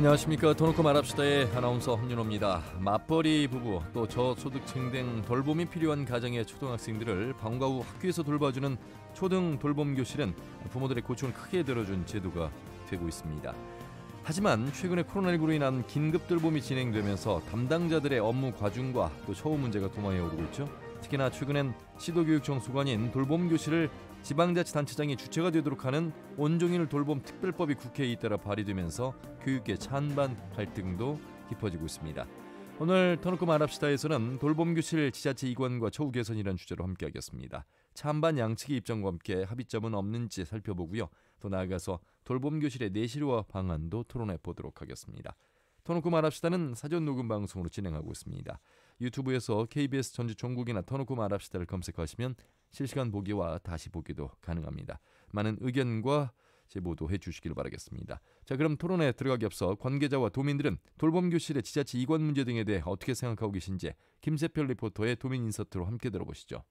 안녕하십니까 더놓고 말합시다의 아나운서 홍윤호입니다. 맞벌이 부부 또 저소득층 등 돌봄이 필요한 가정의 초등학생들을 방과 후 학교에서 돌봐주는 초등 돌봄 교실은 부모들의 고충을 크게 들어준 제도가 되고 있습니다. 하지만 최근에 코로나19로 인한 긴급 돌봄이 진행되면서 담당자들의 업무 과중과 또 처우 문제가 도마에 오르고 있죠. 특히나 최근엔 시도교육청 소관인 돌봄 교실을 지방자치단체장이 주체가 되도록 하는 온종일 돌봄 특별법이 국회에 잇따라 발의되면서 교육계 찬반 갈등도 깊어지고 있습니다. 오늘 터놓고 말합시다에서는 돌봄교실 지자체 이관과 처우 개선이라는 주제로 함께하겠습니다. 찬반 양측의 입장과 함께 합의점은 없는지 살펴보고요. 더 나아가서 돌봄교실의 내실화 방안도 토론해 보도록 하겠습니다. 터놓고 말합시다는 사전 녹음 방송으로 진행하고 있습니다. 유튜브에서 KBS 전주 종국이나 터놓고 말합시다를 검색하시면 실시간 보기와 다시 보기도 가능합니다. 많은 의견과 제보도 해주시길 바라겠습니다. 자 그럼 토론에 들어가기 앞서 관계자와 도민들은 돌봄 교실의 지자체 이관 문제 등에 대해 어떻게 생각하고 계신지 김세표 리포터의 도민 인서트로 함께 들어보시죠.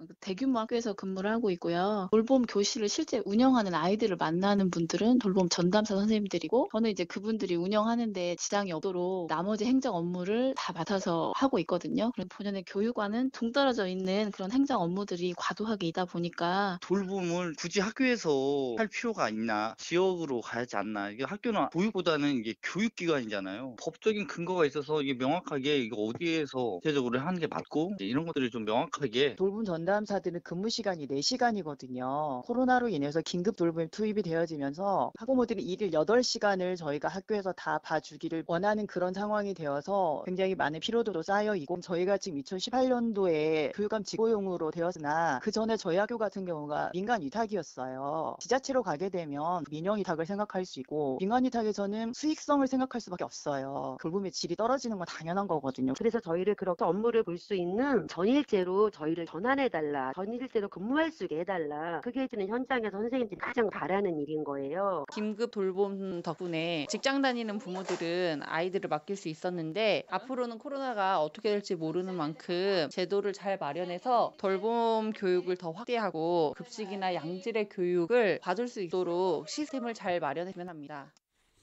그 대규모 학교에서 근무를 하고 있고요. 돌봄 교실을 실제 운영하는 아이들을 만나는 분들은 돌봄 전담사 선생님들이고 저는 이제 그분들이 운영하는데 지장이 없도록 나머지 행정 업무를 다 맡아서 하고 있거든요. 그래서 본연의 교육과는 동떨어져 있는 그런 행정 업무들이 과도하게 있다 보니까 돌봄을 굳이 학교에서 할 필요가 있나 지역으로 가야지 않나 이게 학교는 보육보다는 이게 교육기관이잖아요. 법적인 근거가 있어서 이게 명확하게 이거 어디에서 구체적으로 하는 게 맞고 이런 것들이 좀 명확하게 돌봄 전 전담사들은 근무 시간이 4시간이거든요. 코로나로 인해서 긴급 돌봄 투입이 되어지면서 학부모들이 일일 8시간을 저희가 학교에서 다 봐주기를 원하는 그런 상황이 되어서 굉장히 많은 피로도도 쌓여 있고 저희가 지금 2018년도에 교육감 직고용으로 되었으나 그 전에 저희 학교 같은 경우가 민간 위탁이었어요. 지자체로 가게 되면 민영 위탁을 생각할 수 있고 민간 위탁에서는 수익성을 생각할 수밖에 없어요. 돌봄의 질이 떨어지는 건 당연한 거거든요. 그래서 저희를 그렇게 업무를 볼 수 있는 전일제로 저희를 전환해 달 해달라. 전일제로 근무할 수 있게 해달라. 그게 지금 현장에서 선생님들이 가장 바라는 일인 거예요. 긴급 돌봄 덕분에 직장 다니는 부모들은 아이들을 맡길 수 있었는데 앞으로는 코로나가 어떻게 될지 모르는 만큼 제도를 잘 마련해서 돌봄 교육을 더 확대하고 급식이나 양질의 교육을 받을 수 있도록 시스템을 잘 마련하면 합니다.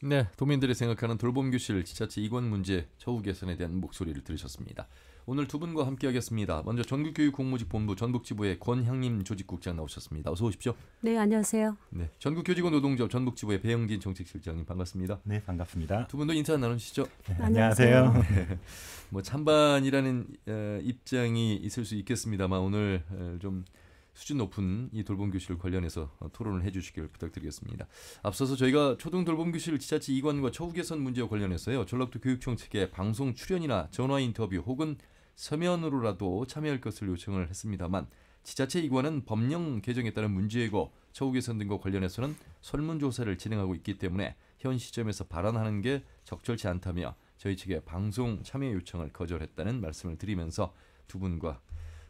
네, 도민들이 생각하는 돌봄 교실 지자체 이관 문제 처우 개선에 대한 목소리를 들으셨습니다. 오늘 두 분과 함께하겠습니다. 먼저 전국교육공무직본부 전북지부의 권향림 조직국장 나오셨습니다. 어서 오십시오. 네, 안녕하세요. 네, 전국교직원 노동조합 전북지부의 배영진 정책실장님 반갑습니다. 네, 반갑습니다. 두 분도 인사 나누시죠. 네, 네 안녕하세요. 네, 뭐 찬반이라는 에, 어, 입장이 있을 수 있겠습니다만 오늘 에, 어, 좀 수준 높은 이 돌봄 교실 관련해서 어, 토론을 해주시길 부탁드리겠습니다. 앞서서 저희가 초등 돌봄 교실 지자체 이관과 처우 개선 문제와 관련해서요 전라도 교육청 측의 방송 출연이나 전화 인터뷰 혹은 서면으로라도 참여할 것을 요청을 했습니다만 지자체 이관은 법령 개정에 따른 문제이고 처우개선 등과 관련해서는 설문조사를 진행하고 있기 때문에 현 시점에서 발언하는 게 적절치 않다며 저희 측에 방송 참여 요청을 거절했다는 말씀을 드리면서 두 분과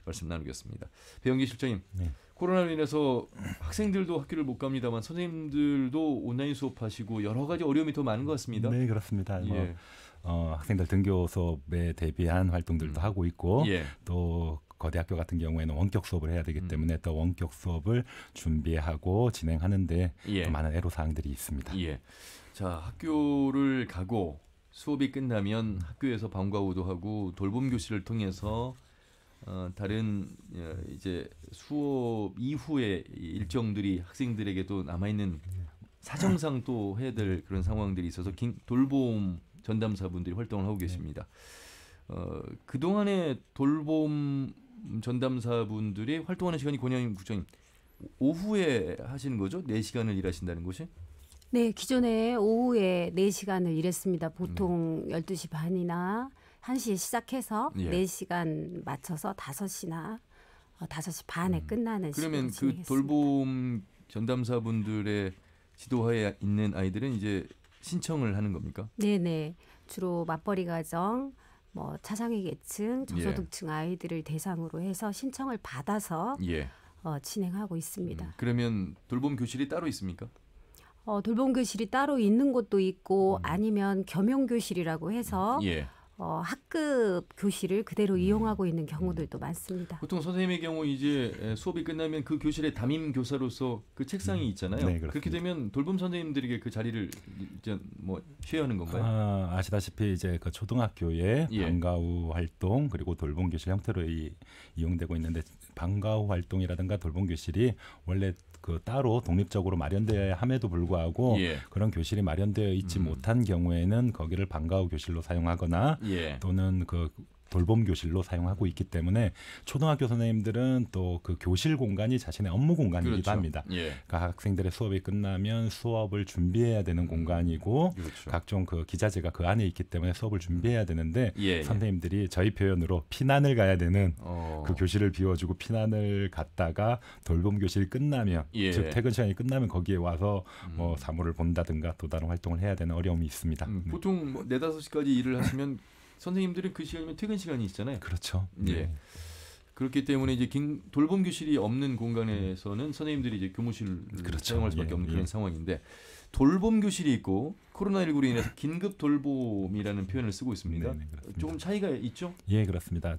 말씀 나누겠습니다. 배영기 실장님, 네. 코로나로 인해서 학생들도 학교를 못 갑니다만 선생님들도 온라인 수업하시고 여러 가지 어려움이 더 많은 것 같습니다. 네, 그렇습니다. 뭐 예. 뭐 어, 학생들 등교 수업에 대비한 활동들도 음. 하고 있고 예. 또 거대학교 같은 경우에는 원격 수업을 해야 되기 음. 때문에 음. 또 원격 수업을 준비하고 진행하는데 예. 또 많은 애로 사항들이 있습니다. 예. 자 학교를 가고 수업이 끝나면 학교에서 방과 후도 하고 돌봄 교실을 통해서 어, 다른 어, 이제 수업 이후의 일정들이 학생들에게도 남아 있는 사정상 또 해야 될 그런 상황들이 있어서 돌봄 전담사분들이 활동을 하고 네. 계십니다. 네. 어, 그동안에 돌봄 전담사분들이 활동하는 시간이 권영임 국장님 오후에 하시는 거죠? 4시간을 일하신다는 것이? 네, 기존에 오후에 4시간을 일했습니다. 보통 음. 12시 반이나 1시에 시작해서 예. 4시간 맞춰서 5시나 5시 어, 반에 음. 끝나는 그러면 그 돌봄 전담사분들의 지도하에 있는 아이들은 이제 신청을 하는 겁니까? 네네. 주로 맞벌이 가정, 뭐 차상위 계층, 저소득층 예. 아이들을 대상으로 해서 신청을 받아서 예. 어, 진행하고 있습니다. 음, 그러면 돌봄 교실이 따로 있습니까? 어, 돌봄 교실이 따로 있는 곳도 있고 음. 아니면 겸용 교실이라고 해서 예. 어, 학급 교실을 그대로 음. 이용하고 있는 경우들도 많습니다. 보통 선생님의 경우 이제 수업이 끝나면 그 교실에 담임 교사로서 그 책상이 음. 있잖아요. 네, 그렇게 되면 돌봄 선생님들에게 그 자리를 이제 뭐 쉐어하는 건가요? 아, 시다시피 이제 그 초등학교에 예. 방과후 활동 그리고 돌봄 교실 형태로 이, 이용되고 있는데 방과후 활동이라든가 돌봄 교실이 원래 그 따로 독립적으로 마련되어 함에도 불구하고 예. 그런 교실이 마련되어 있지 음. 못한 경우에는 거기를 방과후 교실로 사용하거나 예. 또는 그 돌봄 교실로 사용하고 있기 때문에 초등학교 선생님들은 또 그 교실 공간이 자신의 업무 공간이기도 그렇죠. 합니다. 예. 그러니까 학생들의 수업이 끝나면 수업을 준비해야 되는 공간이고 그렇죠. 각종 그 기자재가 그 안에 있기 때문에 수업을 준비해야 되는데 예, 예. 선생님들이 저희 표현으로 피난을 가야 되는 어. 그 교실을 비워주고 피난을 갔다가 돌봄 교실이 끝나면 예. 즉 퇴근 시간이 끝나면 거기에 와서 음. 뭐 사물을 본다든가 또 다른 활동을 해야 되는 어려움이 있습니다. 음, 네. 보통 뭐 4, 5시까지 일을 하시면 선생님들은 그 시간이면 퇴근 시간이 있잖아요. 그렇죠. 예. 네. 그렇기 때문에 이제 돌봄 교실이 없는 공간에서는 선생님들이 이제 교무실을 그렇죠. 사용할 수밖에 예, 없는 예. 그런 상황인데 돌봄 교실이 있고 코로나19로 인해서 긴급 돌봄이라는 표현을 쓰고 있습니다. 네네, 네, 조금 차이가 있죠? 예, 그렇습니다.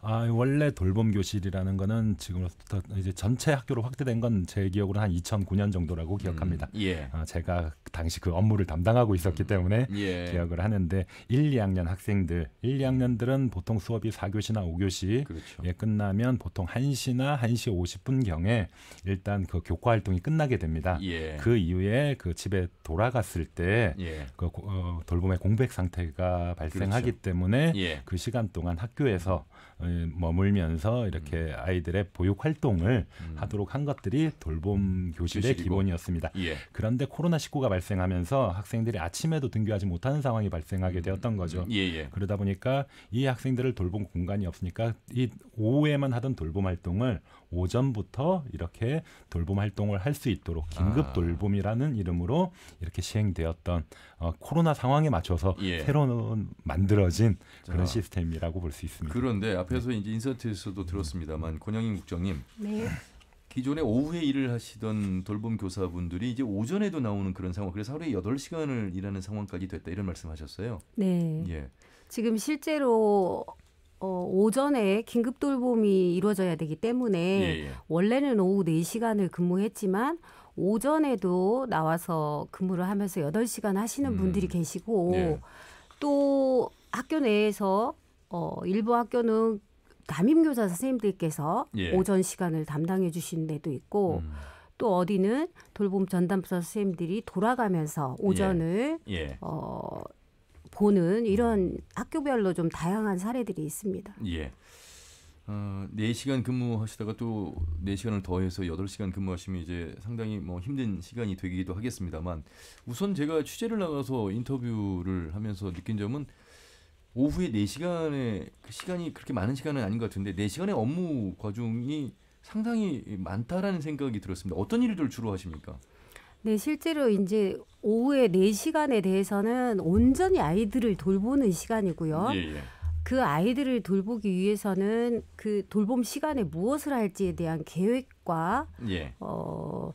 아, 원래 돌봄 교실이라는 거는 지금부터 이제 전체 학교로 확대된 건 제 기억으로 한 2009년 정도라고 음, 기억합니다. 음, 예. 아, 제가 당시 그 업무를 담당하고 있었기 음, 때문에 예. 기억을 하는데 1, 2학년 학생들, 1, 2학년들은 보통 수업이 4교시나 5교시 그렇죠. 예, 끝나면 보통 1시나 1시 50분 경에 일단 그 교과 활동이 끝나게 됩니다. 예. 그 이후에 그 집에 돌아갔을 때 예. 그 어, 돌봄의 공백 상태가 발생하기 그렇죠. 때문에 예. 그 시간 동안 학교에서 어, 머물면서 이렇게 음. 아이들의 보육 활동을 음. 하도록 한 것들이 돌봄 음. 교실의 교실이고. 기본이었습니다. 예. 그런데 코로나19가 발생하면서 학생들이 아침에도 등교하지 못하는 상황이 발생하게 음. 되었던 거죠. 음. 예, 예, 그러다 보니까 이 학생들을 돌봄 공간이 없으니까 이 오후에만 하던 돌봄 활동을 오전부터 이렇게 돌봄 활동을 할 수 있도록 긴급 아. 돌봄이라는 이름으로 이렇게 시행되었던 어, 코로나 상황에 맞춰서 예. 새로 만들어진 그런 시스템이라고 볼 수 있습니다. 그런데 있 네, 앞에서 이제 인서트에서도 들었습니다만 권영인 국장님. 네. 기존에 오후에 일을 하시던 돌봄 교사분들이 이제 오전에도 나오는 그런 상황. 그래서 하루에 여덟 시간을 일하는 상황까지 됐다 이런 말씀하셨어요. 네. 예. 지금 실제로 어, 오전에 긴급 돌봄이 이루어져야 되기 때문에 예, 예. 원래는 오후 네시간을 근무했지만 오전에도 나와서 근무를 하면서 여덟 시간 하시는 음. 분들이 계시고 예. 또 학교 내에서 어, 일부 학교는 담임교사 선생님들께서 예. 오전 시간을 담당해 주신 데도 있고 음. 또 어디는 돌봄 전담사 선생님들이 돌아가면서 예. 오전을 예. 예. 어, 보는 음. 이런 학교별로 좀 다양한 사례들이 있습니다. 예. 어, 4시간 근무하시다가 또 4시간을 더해서 8시간 근무하시면 이제 상당히 뭐 힘든 시간이 되기도 하겠습니다만 우선 제가 취재를 나가서 인터뷰를 하면서 느낀 점은 오후에 4시간에 그 시간이 그렇게 많은 시간은 아닌 것 같은데 4시간의 업무 과정이 상당히 많다라는 생각이 들었습니다. 어떤 일들을 주로 하십니까? 네, 실제로 이제 오후에 4시간에 대해서는 온전히 아이들을 돌보는 시간이고요. 예, 예. 그 아이들을 돌보기 위해서는 그 돌봄 시간에 무엇을 할지에 대한 계획과 예. 어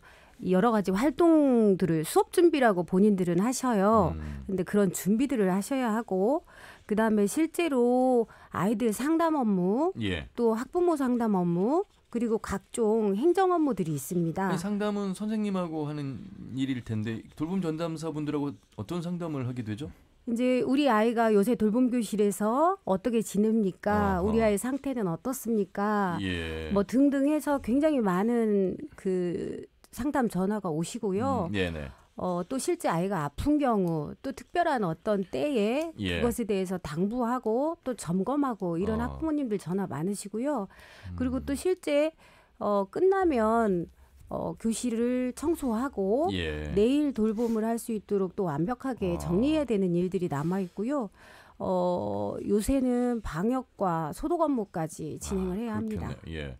여러 가지 활동들을 수업 준비라고 본인들은 하셔요. 음. 근데 그런 준비들을 하셔야 하고 그다음에 실제로 아이들 상담 업무, 예. 또 학부모 상담 업무, 그리고 각종 행정 업무들이 있습니다. 상담은 선생님하고 하는 일일 텐데 돌봄 전담사분들하고 어떤 상담을 하게 되죠? 이제 우리 아이가 요새 돌봄 교실에서 어떻게 지냅니까? 아하. 우리 아이 상태는 어떻습니까? 예. 뭐 등등 해서 굉장히 많은 그 상담 전화가 오시고요. 음, 예, 네. 어, 또 실제 아이가 아픈 경우 또 특별한 어떤 때에 예. 그것에 대해서 당부하고 또 점검하고 이런 어. 학부모님들 전화 많으시고요. 음. 그리고 또 실제 어, 끝나면 어, 교실을 청소하고 예. 내일 돌봄을 할 수 있도록 또 완벽하게 어. 정리해야 되는 일들이 남아 있고요. 어, 요새는 방역과 소독 업무까지 진행을 아, 해야 합니다. 그렇겠네요. 예.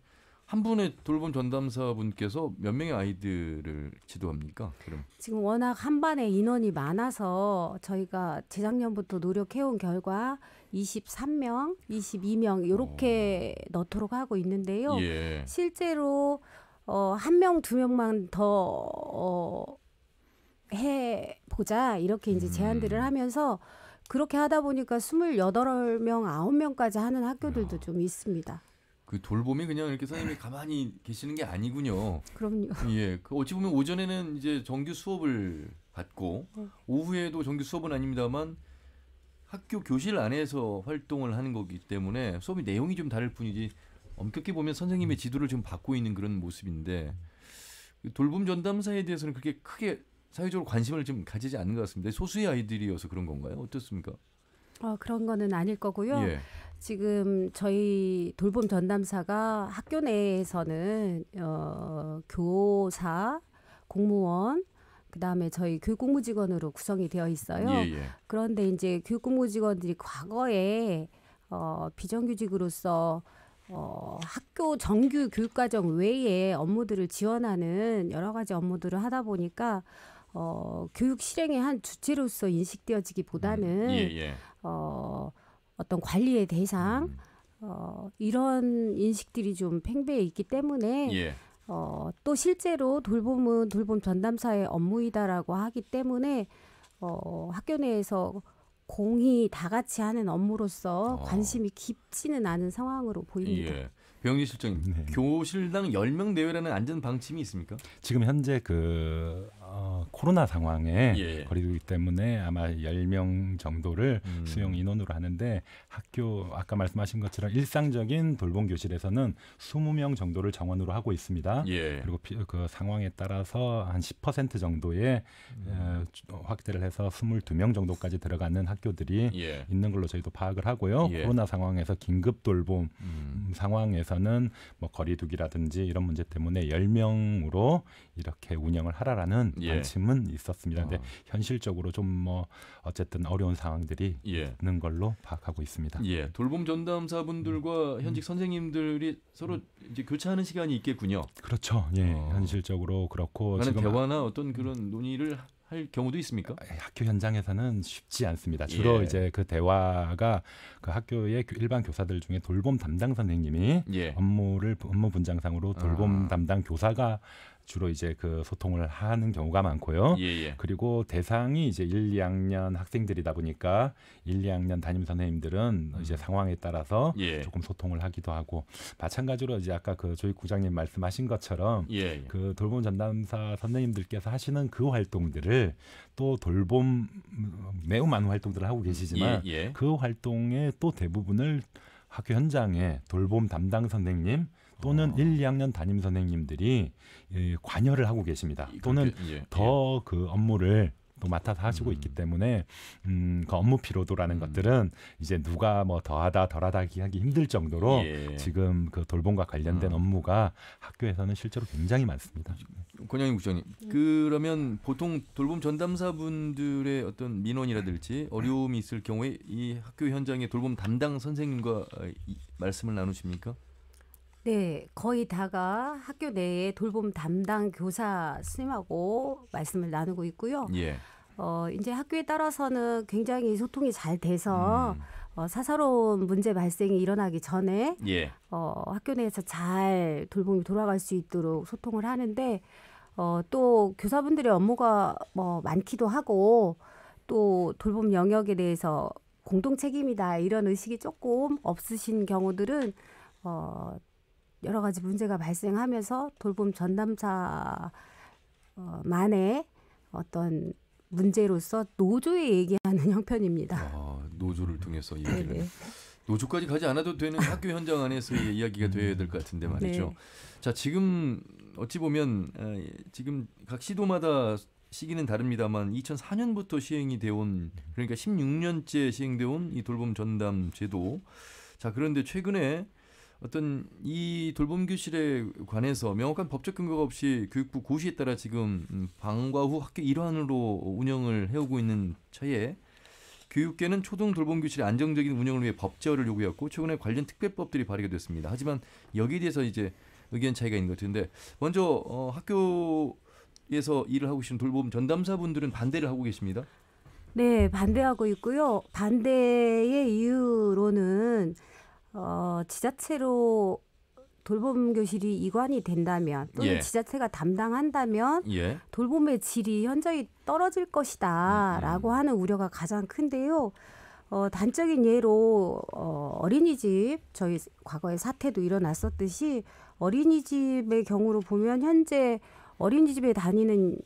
한 분의 돌봄 전담사 분께서 몇 명의 아이들을 지도합니까? 그럼 지금 워낙 한 반에 인원이 많아서 저희가 재작년부터 노력해온 결과 23명, 22명 이렇게 어. 넣도록 하고 있는데요. 예. 실제로 어, 한 명, 두 명만 더 어, 해 보자 이렇게 이제 음. 제안들을 음. 하면서 그렇게 하다 보니까 28명, 9명까지 하는 학교들도 좀 있습니다. 그 돌봄이 그냥 이렇게 선생님이 가만히 계시는 게 아니군요. 그럼요. 예. 그 어찌 보면 오전에는 이제 정규 수업을 받고 네. 오후에도 정규 수업은 아닙니다만 학교 교실 안에서 활동을 하는 거기 때문에 수업이 내용이 좀 다를 뿐이지 엄격히 보면 선생님의 음. 지도를 지금 받고 있는 그런 모습인데 그 돌봄 전담사에 대해서는 그렇게 크게 사회적으로 관심을 좀 가지지 않는 것 같습니다. 소수의 아이들이어서 그런 건가요? 어떻습니까? 어, 그런 거는 아닐 거고요. 예. 지금 저희 돌봄 전담사가 학교 내에서는 어, 교사, 공무원, 그다음에 저희 교육공무직원으로 구성이 되어 있어요. 예, 예. 그런데 이제 교육공무직원들이 과거에 어, 비정규직으로서 어, 학교 정규 교육과정 외에 업무들을 지원하는 여러 가지 업무들을 하다 보니까 어, 교육 실행의 한 주체로서 인식되어지기보다는 음, 예, 예. 어, 어떤 관리의 대상 음. 어, 이런 인식들이 좀 팽배해 있기 때문에 예. 어, 또 실제로 돌봄은 돌봄 전담사의 업무이다라고 하기 때문에 어, 학교 내에서 공이 다 같이 하는 업무로서 어. 관심이 깊지는 않은 상황으로 보입니다. 예. 병리 실장님, 네. 교실당 10명 내외라는 안전 방침이 있습니까? 지금 현재 그 어, 코로나 상황에 예. 거리두기 때문에 아마 열 명 정도를 음. 수용 인원으로 하는데 학교 아까 말씀하신 것처럼 일상적인 돌봄 교실에서는 스무 명 정도를 정원으로 하고 있습니다. 예. 그리고 피, 그 상황에 따라서 한십 퍼센트 정도의 음. 어, 확대를 해서 스물두 명 정도까지 들어가는 학교들이 예. 있는 걸로 저희도 파악을 하고요. 예. 코로나 상황에서 긴급 돌봄 음. 음. 상황에서는 뭐 거리두기라든지 이런 문제 때문에 열명으로 이렇게 운영을 하라라는 예. 관심은 있었습니다. 근데 아. 현실적으로 좀 뭐 어쨌든 어려운 상황들이 예. 있는 걸로 파악하고 있습니다. 예. 돌봄 전담사분들과 음. 음. 현직 선생님들이 서로 이제 교차하는 시간이 있겠군요. 그렇죠. 예. 어. 현실적으로 그렇고 지금 대화나 어떤 그런 음. 논의를 할 경우도 있습니까? 아, 학교 현장에서는 쉽지 않습니다. 주로 예. 이제 그 대화가 그 학교의 일반 교사들 중에 돌봄 담당 선생님이 예. 업무를 업무 분장상으로 돌봄 아. 담당 교사가 주로 이제 그 소통을 하는 경우가 많고요. 예예. 예. 그리고 대상이 이제 1, 2학년 학생들이다 보니까 1, 2학년 담임 선생님들은 음. 이제 상황에 따라서 예. 조금 소통을 하기도 하고 마찬가지로 이제 아까 그 조익 구장님 말씀하신 것처럼 예예. 예. 그 돌봄 전담사 선생님들께서 하시는 그 활동들을 또 돌봄 매우 많은 활동들을 하고 계시지만 예예. 예. 그 활동의 또 대부분을 학교 현장에 돌봄 담당 선생님 또는 1, 2학년 담임 선생님들이 예, 관여를 하고 계십니다. 또는 예, 더그 예. 업무를 또 맡아서 하시고 음. 있기 때문에 음, 그 업무 피로도라는 음. 것들은 이제 누가 뭐 더하다 덜하다 하기 힘들 정도로 예. 지금 그 돌봄과 관련된 음. 업무가 학교에서는 실제로 굉장히 많습니다. 권영희 국장님, 음. 그러면 보통 돌봄 전담사분들의 어떤 민원이라든지 어려움이 있을 경우에 이 학교 현장의 돌봄 담당 선생님과 말씀을 나누십니까? 네, 거의 다가 학교 내에 돌봄 담당 교사 선생님하고 말씀을 나누고 있고요. 예. 어, 이제 학교에 따라서는 굉장히 소통이 잘 돼서 음. 어, 사사로운 문제 발생이 일어나기 전에 예. 어, 학교 내에서 잘 돌봄이 돌아갈 수 있도록 소통을 하는데 어, 또 교사분들의 업무가 뭐 많기도 하고 또 돌봄 영역에 대해서 공동 책임이다 이런 의식이 조금 없으신 경우들은 어, 여러 가지 문제가 발생하면서 돌봄 전담사만의 어, 어떤 문제로서 노조에 얘기하는 형편입니다. 아, 노조를 통해서 얘기를. 네네. 네. 노조까지 가지 않아도 되는 학교 현장 안에서의 이야기가 되어야 될 것 같은데 말이죠. 네. 자, 지금 어찌 보면 아, 지금 각 시도마다 시기는 다릅니다만 2004년부터 시행이 되온 그러니까 16년째 시행되온 이 돌봄 전담 제도. 자, 그런데 최근에 어떤 이 돌봄 교실에 관해서 명확한 법적 근거가 없이 교육부 고시에 따라 지금 방과 후 학교 일환으로 운영을 해오고 있는 차에 교육계는 초등 돌봄 교실의 안정적인 운영을 위해 법제화를 요구했고 최근에 관련 특별법들이 발의가 됐습니다. 하지만 여기에 대해서 이제 의견 차이가 있는 것 같은데 먼저 어, 학교에서 일을 하고 계시는 돌봄 전담사분들은 반대를 하고 계십니다. 네, 반대하고 있고요. 반대의 이유로는 어, 지자체로 돌봄 교실이 이관이 된다면 또는 예. 지자체가 담당한다면 예. 돌봄의 질이 현저히 떨어질 것이다라고 음. 음. 하는 우려가 가장 큰데요. 어, 단적인 예로 어, 어린이집 저희 과거의 사태도 일어났었듯이 어린이집의 경우로 보면 현재 어린이집에 다니는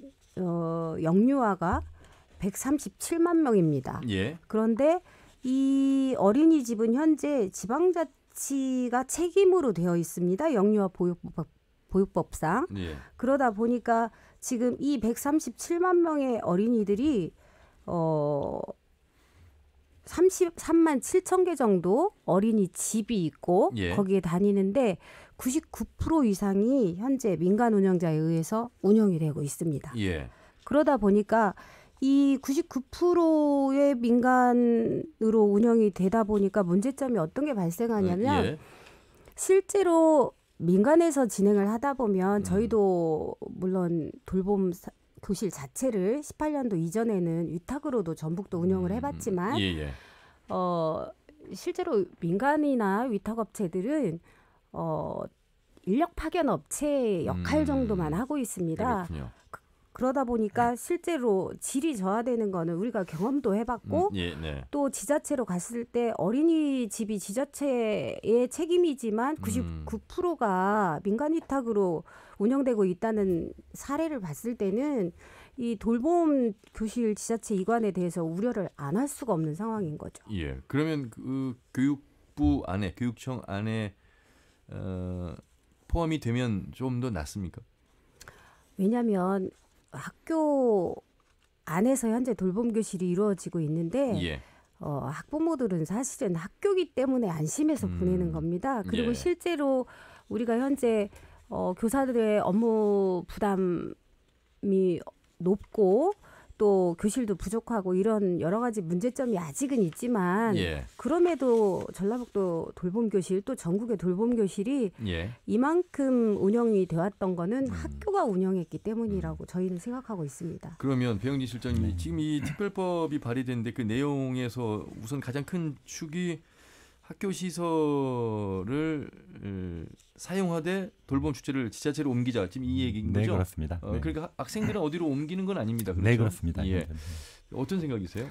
어, 영유아가 137만 명입니다. 예. 그런데 이 어린이집은 현재 지방자치가 책임으로 되어 있습니다. 영유아 보육법, 보육법상. 예. 그러다 보니까 지금 이 137만 명의 어린이들이 어 33만 7천 개 정도 어린이 집이 있고 예. 거기에 다니는데 99% 이상이 현재 민간 운영자에 의해서 운영이 되고 있습니다. 예. 그러다 보니까 이 99%의 민간으로 운영이 되다 보니까 문제점이 어떤 게 발생하냐면 음, 예. 실제로 민간에서 진행을 하다 보면 음. 저희도 물론 돌봄 사, 교실 자체를 18년도 이전에는 위탁으로도 전북도 운영을 음, 해봤지만 예, 예. 어, 실제로 민간이나 위탁업체들은 어, 인력 파견 업체 역할 정도만 하고 있습니다. 그렇군요. 그러다 보니까 네. 실제로 질이 저하되는 거는 우리가 경험도 해봤고 음, 예, 네. 또 지자체로 갔을 때 어린이집이 지자체의 책임이지만 99%가 음. 민간 위탁으로 운영되고 있다는 사례를 봤을 때는 이 돌봄 교실 지자체 이관에 대해서 우려를 안 할 수가 없는 상황인 거죠. 예. 그러면 그 교육부 안에 교육청 안에 어, 포함이 되면 좀 더 낫습니까? 왜냐하면 학교 안에서 현재 돌봄 교실이 이루어지고 있는데 예. 어, 학부모들은 사실은 학교기 때문에 안심해서 음. 보내는 겁니다. 그리고 예. 실제로 우리가 현재 어, 교사들의 업무 부담이 높고 또 교실도 부족하고 이런 여러 가지 문제점이 아직은 있지만 예. 그럼에도 전라북도 돌봄 교실 또 전국의 돌봄 교실이 예. 이만큼 운영이 되었던 거는 음. 학교가 운영했기 때문이라고 음. 저희는 생각하고 있습니다. 그러면 배영진 실장님 네. 지금 이 특별법이 발의됐는데 그 내용에서 우선 가장 큰 축이 학교 시설을 사용하되 돌봄 주체를 지자체로 옮기자 지금 이 얘기인 네, 거죠? 네 그렇습니다. 어, 네. 그러니까 학생들은 어디로 옮기는 건 아닙니다. 네, 그렇죠? 네 그렇습니다. 예. 네. 어떤 생각이세요?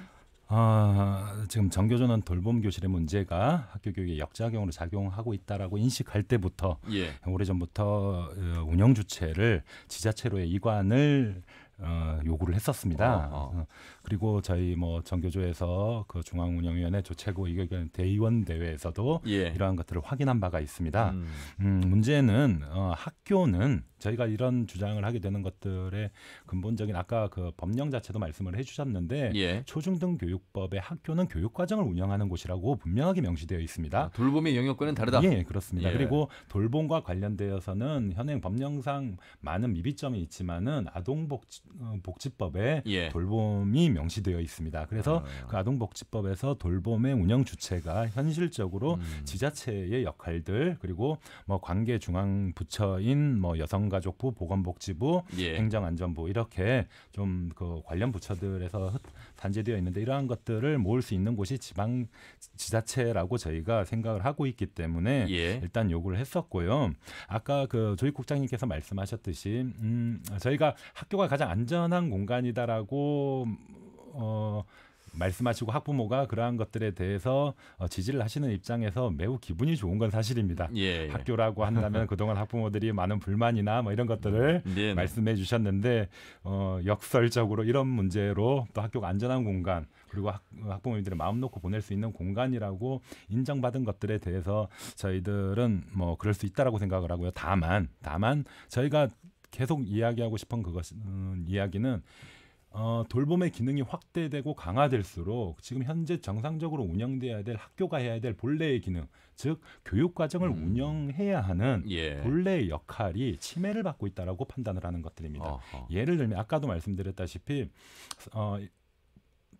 아, 지금 정교전환 돌봄 교실의 문제가 학교 교육의 역작용으로 작용하고 있다라고 인식할 때부터 예. 오래전부터 어, 운영 주체를 지자체로의 이관을 어, 요구를 했었습니다. 어, 어. 그리고 저희 뭐 정교조에서 그 중앙운영위원회 조최고 의견 대의원 대회에서도 예. 이러한 것들을 확인한 바가 있습니다. 음. 음, 문제는 어, 학교는 저희가 이런 주장을 하게 되는 것들의 근본적인 아까 그 법령 자체도 말씀을 해주셨는데 예. 초중등 교육법에 학교는 교육 과정을 운영하는 곳이라고 분명하게 명시되어 있습니다. 아, 돌봄의 영역과는 다르다. 예, 그렇습니다. 예. 그리고 돌봄과 관련되어서는 현행 법령상 많은 미비점이 있지만은 아동 복지, 어, 복지법에 예. 돌봄이 명시되어 있습니다. 그래서 아. 예. 그 아동복지법에서 돌봄의 운영 주체가 현실적으로 음. 지자체의 역할들 그리고 뭐 관계 중앙 부처인 뭐 여성가족부, 보건복지부, 예. 행정안전부 이렇게 좀 그 관련 부처들에서 단제되어 있는데 이러한 것들을 모을 수 있는 곳이 지방 지자체라고 저희가 생각을 하고 있기 때문에 예. 일단 요구를 했었고요. 아까 그 조익 국장님께서 말씀하셨듯이 음, 저희가 학교가 가장 안전한 공간이다라고 어, 말씀하시고 학부모가 그러한 것들에 대해서 어, 지지를 하시는 입장에서 매우 기분이 좋은 건 사실입니다. 예, 예. 학교라고 한다면 그동안 학부모들이 많은 불만이나 뭐 이런 것들을 음, 음. 예, 네. 말씀해 주셨는데 어, 역설적으로 이런 문제로 또 학교가 안전한 공간 그리고 학, 부모님들의 마음 놓고 보낼 수 있는 공간이라고 인정받은 것들에 대해서 저희들은 뭐 그럴 수 있다라고 생각을 하고요. 다만 다만 저희가 계속 이야기하고 싶은 그것은 음, 이야기는 어, 돌봄의 기능이 확대되고 강화될수록 지금 현재 정상적으로 운영돼야 될 학교가 해야 될 본래의 기능, 즉 교육 과정을 음. 운영해야 하는 예. 본래의 역할이 침해를 받고 있다라고 판단을 하는 것들입니다. 어허. 예를 들면 아까도 말씀드렸다시피 어,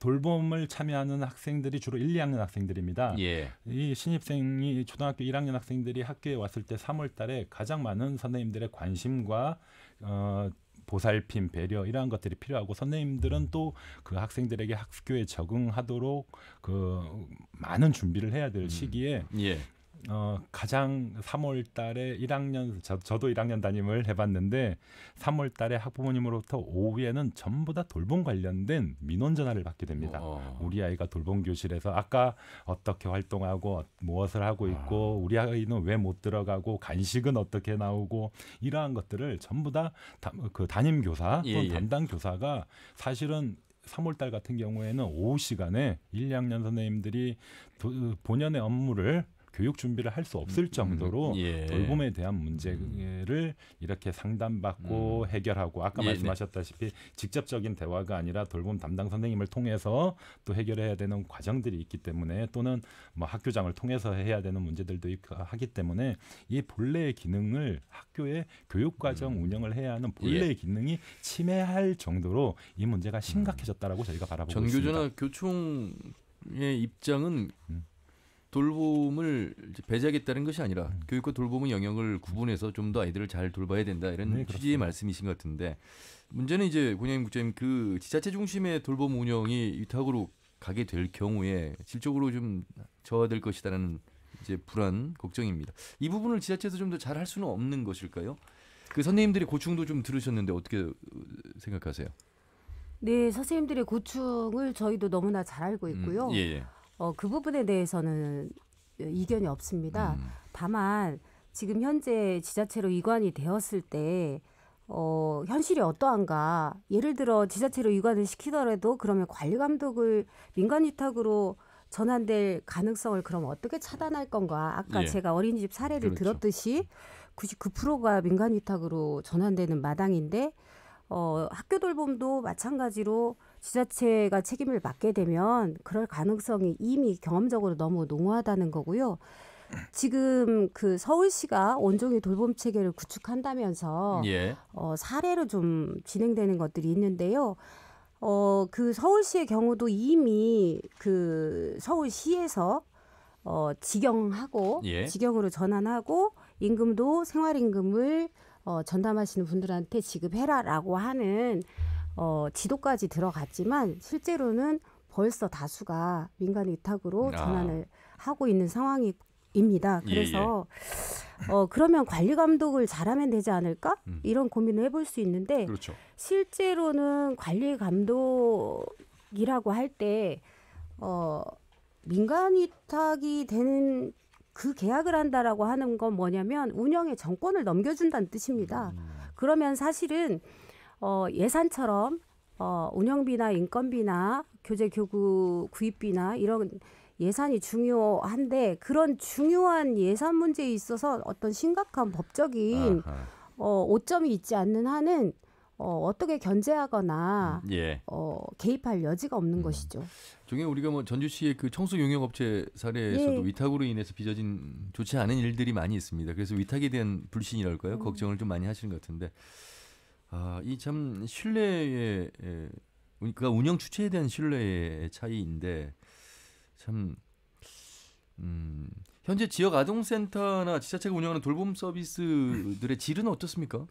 돌봄을 참여하는 학생들이 주로 1, 2학년 학생들입니다. 예. 이 신입생이 초등학교 1학년 학생들이 학교에 왔을 때 3월 달에 가장 많은 선생님들의 관심과 어, 보살핌, 배려 이러한 것들이 필요하고 선생님들은 또 그 학생들에게 학교에 적응하도록 그 많은 준비를 해야 될 음. 시기에 예. 어, 가장 3월 달에 1학년 저, 저도 1학년 담임을 해봤는데 3월 달에 학부모님으로부터 오후에는 전부 다 돌봄 관련된 민원 전화를 받게 됩니다. 어. 우리 아이가 돌봄 교실에서 아까 어떻게 활동하고 어, 무엇을 하고 아. 있고 아. 우리 아이는 왜 못 들어가고 간식은 어떻게 나오고 이러한 것들을 전부 다 그 담임 교사 예, 또는 예, 담당 교사가 사실은 3월달 같은 경우에는 오후 시간에 1, 2학년 선생님들이 도, 본연의 업무를 교육 준비를 할 수 없을 음, 음, 정도로 음. 예. 돌봄에 대한 문제를 이렇게 상담받고 음. 해결하고 아까 예. 네. 말씀하셨다시피 직접적인 대화가 아니라 돌봄 담당 선생님을 통해서 또 해결해야 되는 과정들이 있기 때문에 또는 뭐 학교장을 통해서 해야 되는 문제들도 하기 때문에 이 본래의 기능을 학교의 교육과정 음. 운영을 해야 하는 본래의 예. 기능이 침해할 정도로 이 문제가 심각해졌다라고 저희가 바라보고 있습니다. 전교조나 교총의 입장은 음. 돌봄을 배제하겠다는 것이 아니라 음. 교육과 돌봄의 영역을 구분해서 좀 더 아이들을 잘 돌봐야 된다 이런 네, 취지의 말씀이신 것 같은데 문제는 이제 권영임 국장님 그 지자체 중심의 돌봄 운영이 위탁으로 가게 될 경우에 질적으로 좀 저하될 것이라는 다 이제 불안 걱정입니다. 이 부분을 지자체에서 좀 더잘할 수는 없는 것일까요? 그 선생님들의 고충도 좀 들으셨는데 어떻게 생각하세요? 네, 선생님들의 고충을 저희도 너무나 잘 알고 있고요. 음, 예, 예. 어, 그 부분에 대해서는 이견이 없습니다. 음. 다만 지금 현재 지자체로 이관이 되었을 때 어, 현실이 어떠한가. 예를 들어 지자체로 이관을 시키더라도 그러면 관리 감독을 민간 위탁으로 전환될 가능성을 그럼 어떻게 차단할 건가? 아까 예. 제가 어린이집 사례를 그렇죠. 들었듯이 99%가 민간 위탁으로 전환되는 마당인데 어, 학교 돌봄도 마찬가지로 지자체가 책임을 맡게 되면 그럴 가능성이 이미 경험적으로 너무 농후하다는 거고요. 지금 그 서울시가 온종일 돌봄 체계를 구축한다면서 예. 어, 사례로 좀 진행되는 것들이 있는데요. 어, 그 서울시의 경우도 이미 그 서울시에서 어, 직영하고 예. 직영으로 전환하고 임금도 생활임금을 어, 전담하시는 분들한테 지급해라라고 하는 어, 지도까지 들어갔지만 실제로는 벌써 다수가 민간 위탁으로 아. 전환을 하고 있는 상황입니다. 그래서 예, 예. 어, 그러면 관리 감독을 잘하면 되지 않을까? 음. 이런 고민을 해볼 수 있는데 그렇죠. 실제로는 관리 감독이라고 할때 어, 민간 위탁이 되는 그 계약을 한다라고 하는 건 뭐냐면 운영의 정권을 넘겨준다는 뜻입니다. 음. 그러면 사실은 어, 예산처럼 어, 운영비나 인건비나 교재 교구 구입비나 이런 예산이 중요한데 그런 중요한 예산 문제에 있어서 어떤 심각한 법적인 어, 오점이 있지 않는 한은 어, 어떻게 견제하거나 음, 예. 어, 개입할 여지가 없는 음. 것이죠. 중에 우리가 뭐 전주시의 그 청소 용역 업체 사례에서도 예. 위탁으로 인해서 빚어진 좋지 않은 일들이 많이 있습니다. 그래서 위탁에 대한 불신이랄까요? 음. 걱정을 좀 많이 하시는 것 같은데 아, 이 참 신뢰의 예, 그러니까 운영 주체에 대한 신뢰의 차이인데 참 음, 현재 지역 아동센터나 지자체가 운영하는 돌봄 서비스들의 질은 어떻습니까?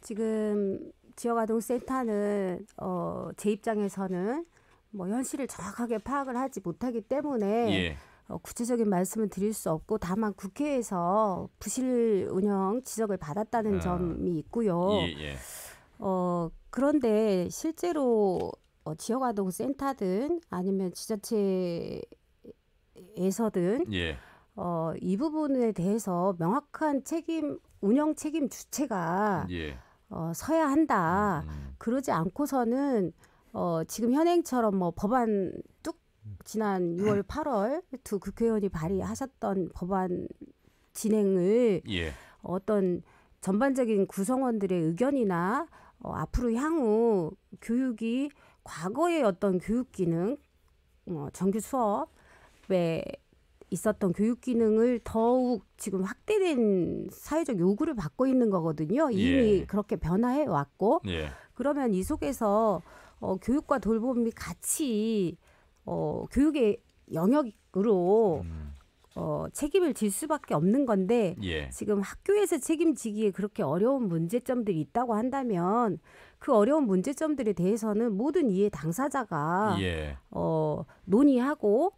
지금 지역 아동센터는 어, 제 입장에서는 뭐 현실을 정확하게 파악을 하지 못하기 때문에 예. 어, 구체적인 말씀을 드릴 수 없고 다만 국회에서 부실 운영 지적을 받았다는 아. 점이 있고요. 예, 예. 어, 그런데 실제로 어, 지역아동센터든 아니면 지자체에서든 예. 어, 이 부분에 대해서 명확한 책임 운영 책임 주체가 예. 어, 서야 한다. 음, 음. 그러지 않고서는 어, 지금 현행처럼 뭐 법안 뚝 지난 6월 8월 두 국회의원이 발의하셨던 법안 진행을 예. 어떤 전반적인 구성원들의 의견이나 어, 앞으로 향후 교육이 과거의 어떤 교육 기능, 어, 정규 수업에 있었던 교육 기능을 더욱 지금 확대된 사회적 요구를 받고 있는 거거든요. 이미 예. 그렇게 변화해 왔고 예. 그러면 이 속에서 어, 교육과 돌봄이 같이 어, 교육의 영역으로 음. 어, 책임을 질 수밖에 없는 건데 예. 지금 학교에서 책임지기에 그렇게 어려운 문제점들이 있다고 한다면 그 어려운 문제점들에 대해서는 모든 이해 당사자가 예. 어, 논의하고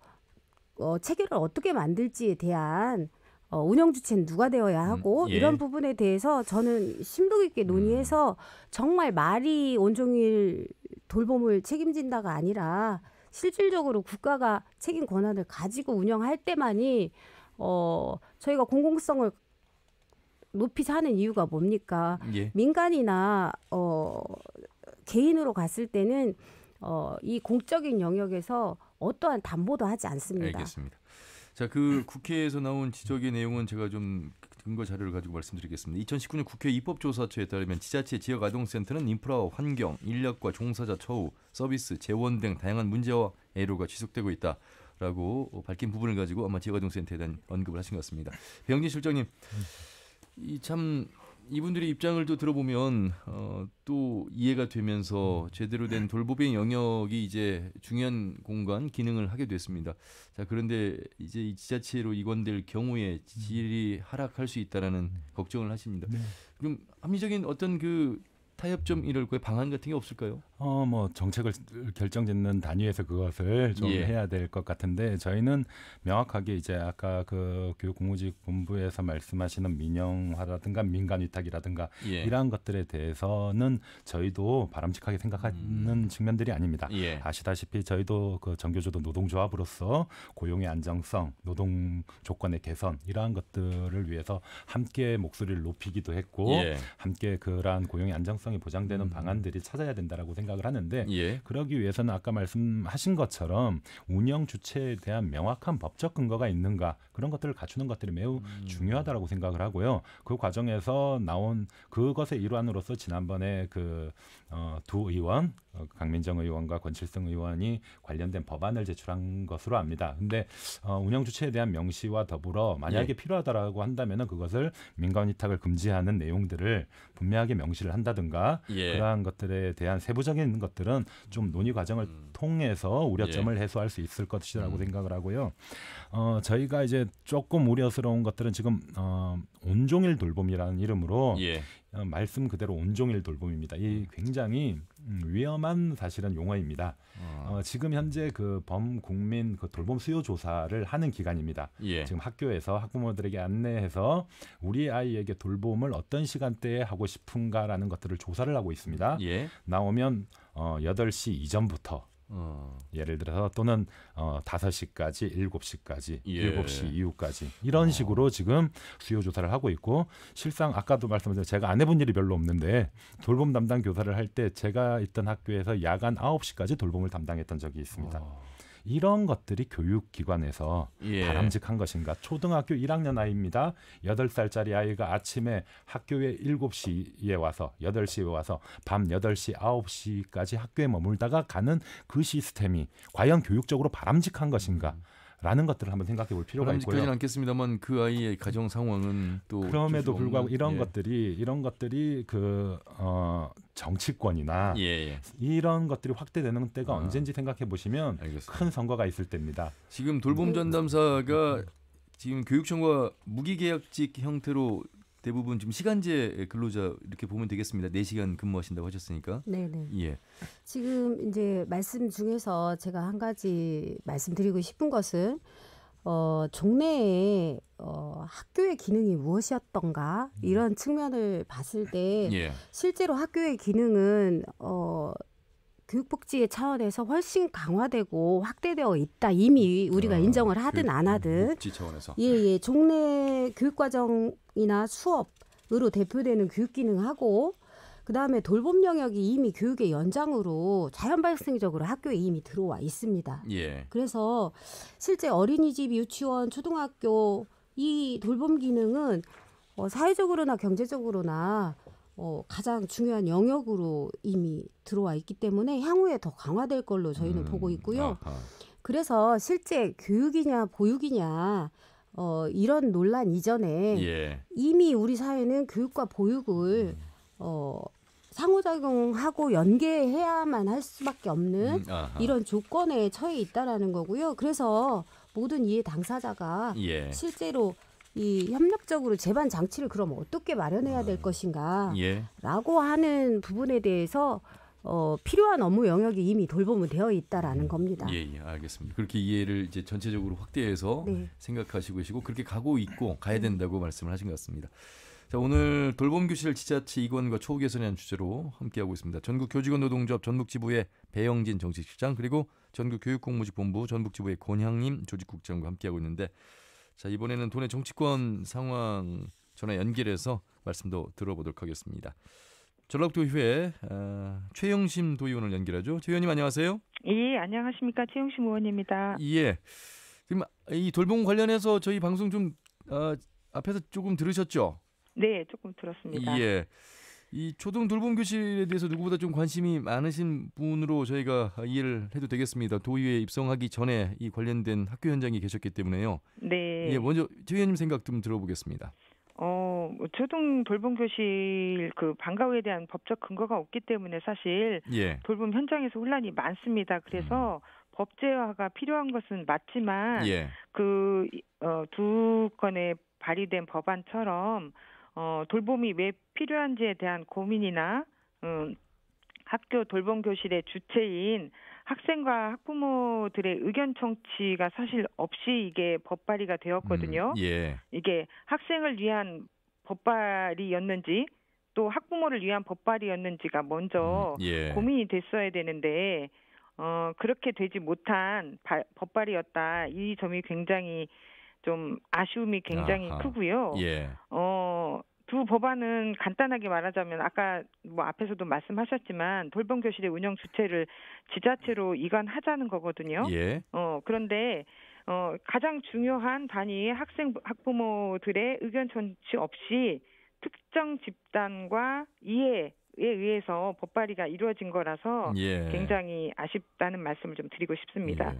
어, 체계를 어떻게 만들지에 대한 어, 운영 주체는 누가 되어야 음, 하고 음, 예. 이런 부분에 대해서 저는 심도 깊게 음. 논의해서 음. 정말 말이 온종일 돌봄을 책임진다가 아니라 실질적으로 국가가 책임 권한을 가지고 운영할 때만이 어 저희가 공공성을 높이 사는 이유가 뭡니까? 예. 민간이나 어 개인으로 갔을 때는 어이 공적인 영역에서 어떠한 담보도 하지 않습니다. 알겠습니다. 자, 그 국회에서 나온 지적의 내용은 제가 좀 근거 자료를 가지고 말씀드리겠습니다. 2019년 국회 입법조사처에 따르면 지자체 지역 아동센터는 인프라와 환경, 인력과 종사자 처우, 서비스, 재원 등 다양한 문제와 애로가 지속되고 있다. 라고 밝힌 부분을 가지고 아마 지역아동센터에 대한 언급을 하신 것 같습니다. 배진 실장님, 이참 이분들의 입장을 또 들어보면 어, 또 이해가 되면서 제대로 된 돌보배 영역이 이제 중요한 공간 기능을 하게 됐습니다. 자 그런데 이제 이 지자체로 이관될 경우에 지 질이 하락할 수 있다라는 걱정을 하십니다. 네. 그럼 합리적인 어떤 그 타협 좀 이럴 거에 방안 같은 게 없을까요? 어, 뭐 정책을 결정짓는 단위에서 그것을 좀 예. 해야 될 것 같은데 저희는 명확하게 이제 아까 그 교육공무직 본부에서 말씀하시는 민영화라든가 민간 위탁이라든가 예. 이러한 것들에 대해서는 저희도 바람직하게 생각하는 음. 측면들이 아닙니다. 예. 아시다시피 저희도 그 정교조도 노동조합으로서 고용의 안정성, 노동 조건의 개선 이러한 것들을 위해서 함께 목소리를 높이기도 했고 예. 함께 그러한 고용의 안정성 안정성이 보장되는 음. 방안들이 찾아야 된다라고 생각을 하는데 예. 그러기 위해서는 아까 말씀하신 것처럼 운영 주체에 대한 명확한 법적 근거가 있는가 그런 것들을 갖추는 것들이 매우 음. 중요하다라고 생각을 하고요. 그 과정에서 나온 그것의 일환으로서 지난번에 그 어, 두 의원 어, 강민정 의원과 권칠승 의원이 관련된 법안을 제출한 것으로 압니다. 근데 어, 운영 주체에 대한 명시와 더불어 만약에 예. 필요하다라고 한다면 그것을 민간 위탁을 금지하는 내용들을 분명하게 명시를 한다든가 예. 그러한 것들에 대한 세부적인 것들은 좀 논의 과정을 음. 통해서 우려점을 예. 해소할 수 있을 것이라고 음. 생각을 하고요. 어, 저희가 이제 조금 우려스러운 것들은 지금 어, 온종일 돌봄이라는 이름으로 예. 어, 말씀 그대로 온종일 돌봄입니다. 이 음. 굉장히 음, 위험한 사실은 용어입니다. 아. 어, 지금 현재 그 범국민 그 돌봄 수요 조사를 하는 기간입니다. 예. 지금 학교에서 학부모들에게 안내해서 우리 아이에게 돌봄을 어떤 시간대에 하고 싶은가라는 것들을 조사를 하고 있습니다. 예. 나오면 어, 8시 이전부터 어. 예를 들어서 또는 어, 5시까지, 7시까지, 예. 7시 이후까지 어. 이런 어. 식으로 지금 수요 조사를 하고 있고 실상 아까도 말씀드린 제가 안 해본 일이 별로 없는데 돌봄 담당 교사를 할 때 제가 있던 학교에서 야간 9시까지 돌봄을 담당했던 적이 있습니다. 어. 이런 것들이 교육기관에서 예. 바람직한 것인가? 초등학교 1학년 아이입니다. 8살짜리 아이가 아침에 학교에 7시에 와서 8시에 와서 밤 8시, 9시까지 학교에 머물다가 가는 그 시스템이 과연 교육적으로 바람직한 것인가? 라는 것들을 한번 생각해 볼 필요가 있고요. 그렇지 않겠습니다만 그 아이의 가정 상황은 또 그럼에도 불구하고 이런 예. 것들이 이런 것들이 그 어, 정치권이나 예, 예. 이런 것들이 확대되는 때가 아. 언젠지 생각해 보시면 큰 성과가 있을 때입니다. 지금 돌봄 전담사가 지금 교육청과 무기계약직 형태로 대부분 지금 시간제 근로자 이렇게 보면 되겠습니다. 4시간 근무하신다고 하셨으니까. 네, 네. 예. 지금 이제 말씀 중에서 제가 한 가지 말씀드리고 싶은 것은 어, 종래에 어, 학교의 기능이 무엇이었던가 음. 이런 측면을 봤을 때 예. 실제로 학교의 기능은 어, 교육복지의 차원에서 훨씬 강화되고 확대되어 있다. 이미 우리가 아, 인정을 하든 교육, 안 하든 복지 차원에서 예예 예. 종래 교육과정이나 수업으로 대표되는 교육 기능하고 그다음에 돌봄 영역이 이미 교육의 연장으로 자연 발생적으로 학교에 이미 들어와 있습니다. 예. 그래서 실제 어린이집, 유치원, 초등학교 이 돌봄 기능은 어, 사회적으로나 경제적으로나 어, 가장 중요한 영역으로 이미 들어와 있기 때문에 향후에 더 강화될 걸로 저희는 음, 보고 있고요. 아하. 그래서 실제 교육이냐 보육이냐 어, 이런 논란 이전에 예. 이미 우리 사회는 교육과 보육을 음. 어, 상호작용하고 연계해야만 할 수밖에 없는 음, 이런 조건에 처해 있다라는 거고요. 그래서 모든 이해 당사자가 예. 실제로 이 협력적으로 재반 장치를 그럼 어떻게 마련해야 될 음. 것인가라고 예. 하는 부분에 대해서 어, 필요한 업무 영역이 이미 돌봄은 되어 있다라는 음. 겁니다. 예, 예, 알겠습니다. 그렇게 이해를 이제 전체적으로 확대해서 네. 생각하시고 계시고 그렇게 가고 있고 가야 네. 된다고 말씀을 하신 것 같습니다. 자, 오늘 돌봄 교실 지자체 이관과 초계선이라는 주제로 함께하고 있습니다. 전국 교직원 노동조합 전북지부의 배영진 정책실장 그리고 전국 교육공무직본부 전북지부의 권향림 조직국장과 함께하고 있는데 자 이번에는 돈의 정치권 상황 전화 연결해서 말씀도 들어보도록 하겠습니다. 전라북도의회 어, 아, 최영심 도의원을 연결하죠. 최 의원님 안녕하세요. 예, 안녕하십니까 최영심 의원입니다. 예. 지금 이 돌봄 관련해서 저희 방송 좀 어, 앞에서 조금 들으셨죠? 네, 조금 들었습니다. 예. 이 초등 돌봄 교실에 대해서 누구보다 좀 관심이 많으신 분으로 저희가 이해를 해도 되겠습니다. 도의회 입성하기 전에 이 관련된 학교 현장에 계셨기 때문에요. 네. 예, 먼저 최 의원님 생각 좀 들어보겠습니다. 어, 뭐 초등 돌봄 교실 그 방과후에 대한 법적 근거가 없기 때문에 사실 예. 돌봄 현장에서 혼란이 많습니다. 그래서 음. 법제화가 필요한 것은 맞지만 예. 그두 어, 건의 발의된 법안처럼 어, 돌봄이 왜 필요한지에 대한 고민이나 음, 학교 돌봄 교실의 주체인 학생과 학부모들의 의견 청취가 사실 없이 이게 법 발의가 되었거든요. 음, 예. 이게 학생을 위한 법 발의였는지 또 학부모를 위한 법 발의였는지가 먼저 음, 예. 고민이 됐어야 되는데 어 그렇게 되지 못한 바, 법 발의였다. 이 점이 굉장히 좀 아쉬움이 굉장히 아하. 크고요. 예. 어, 두 법안은 간단하게 말하자면 아까 뭐 앞에서도 말씀하셨지만 돌봄 교실의 운영 주체를 지자체로 이관하자는 거거든요. 예. 어, 그런데 어, 가장 중요한 단위의 학생 학부모들의 의견 전치 없이 특정 집단과 이해 에 의해서 법발의가 이루어진 거라서 예. 굉장히 아쉽다는 말씀을 좀 드리고 싶습니다. 예.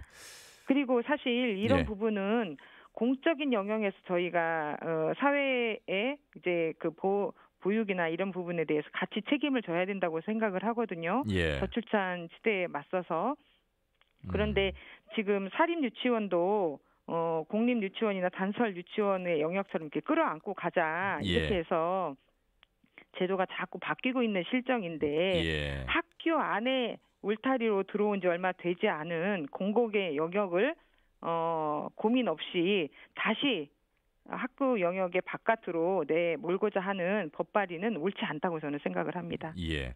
그리고 사실 이런 예. 부분은 공적인 영역에서 저희가 어, 사회에 이제 그 보, 보육이나 이런 부분에 대해서 같이 책임을 져야 된다고 생각을 하거든요. 예. 저출산 시대에 맞서서 음. 그런데 음. 지금 사립 유치원도 어, 공립 유치원이나 단설 유치원의 영역처럼 이렇게 끌어안고 가자 예. 이렇게 해서 제도가 자꾸 바뀌고 있는 실정인데 예. 학교 안에 울타리로 들어온 지 얼마 되지 않은 공공의 영역을 어, 고민 없이 다시 학교 영역의 바깥으로 내 몰고자 하는 법발이는 옳지 않다고 저는 생각을 합니다. 예.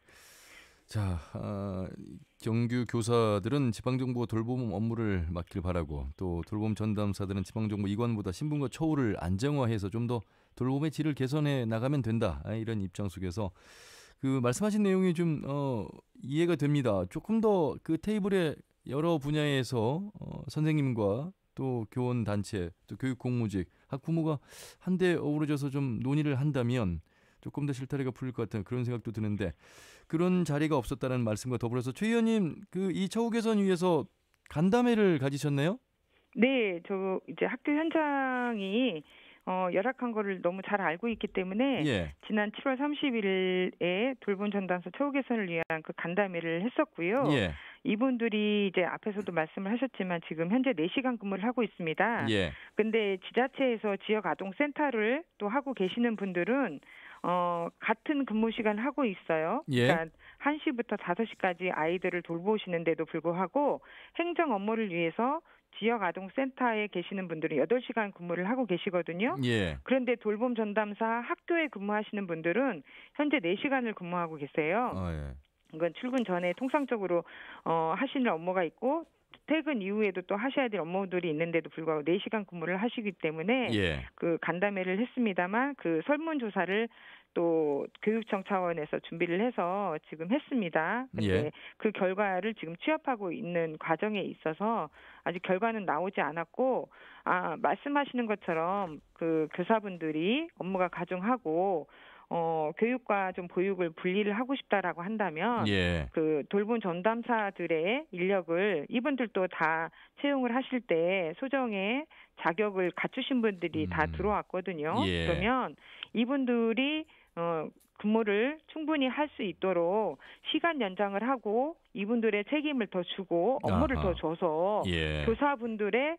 자, 아, 어, 정규 교사들은 지방정부 돌봄 업무를 맡길 바라고 또 돌봄 전담사들은 지방정부 이관보다 신분과 처우를 안정화해서 좀 더 돌봄의 질을 개선해 나가면 된다 이런 입장 속에서 그 말씀하신 내용이 좀 어, 이해가 됩니다. 조금 더 그 테이블에 여러 분야에서 어, 선생님과 또 교원 단체, 또 교육 공무직, 학부모가 한데 어우러져서 좀 논의를 한다면 조금 더 실타래가 풀릴 것 같은 그런 생각도 드는데 그런 자리가 없었다는 말씀과 더불어서 최 의원님 그 이 처우 개선 위해서 간담회를 가지셨네요. 네, 저 이제 학교 현장이 어, 열악한 거를 너무 잘 알고 있기 때문에 예. 지난 7월 30일에 돌봄 전단서 처우 개선을 위한 그 간담회를 했었고요. 예. 이분들이 이제 앞에서도 말씀을 하셨지만 지금 현재 4시간 근무를 하고 있습니다. 예. 근데 지자체에서 지역 아동 센터를 또 하고 계시는 분들은 어, 같은 근무 시간 하고 있어요. 예. 그러니까 1시부터 5시까지 아이들을 돌보시는데도 불구하고 행정 업무를 위해서 지역 아동센터에 계시는 분들은 8시간 근무를 하고 계시거든요. 예. 그런데 돌봄 전담사 학교에 근무하시는 분들은 현재 4시간을 근무하고 계세요. 어, 예. 이건 출근 전에 통상적으로 어, 하시는 업무가 있고 퇴근 이후에도 또 하셔야 될 업무들이 있는데도 불구하고 4시간 근무를 하시기 때문에 예. 그 간담회를 했습니다만 그 설문조사를 또 교육청 차원에서 준비를 해서 지금 했습니다. 예. 그 결과를 지금 취합하고 있는 과정에 있어서 아직 결과는 나오지 않았고 아 말씀하시는 것처럼 그 교사분들이 업무가 가중하고 어, 교육과 좀 보육을 분리를 하고 싶다라고 한다면 예. 그 돌봄 전담사들의 인력을 이분들도 다 채용을 하실 때 소정의 자격을 갖추신 분들이 음. 다 들어왔거든요. 예. 그러면 이분들이 어, 근무를 충분히 할 수 있도록 시간 연장을 하고 이분들의 책임을 더 주고 업무를 아하. 더 줘서 예. 교사분들의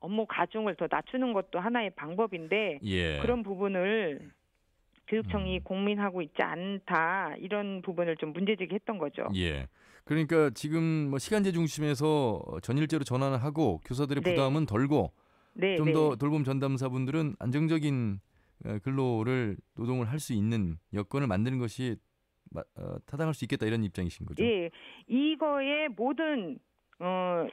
업무 가중을 더 낮추는 것도 하나의 방법인데 예. 그런 부분을 교육청이 음. 고민하고 있지 않다 이런 부분을 좀 문제제기했던 거죠. 예. 그러니까 지금 뭐 시간제 중심에서 전일제로 전환을 하고 교사들의 네. 부담은 덜고 네, 좀더 네. 돌봄 전담사분들은 안정적인 어, 근로를 노동을 할 수 있는 여건을 만드는 것이 어, 타당할 수 있겠다 이런 입장이신 거죠? 예, 이거의 모든 어,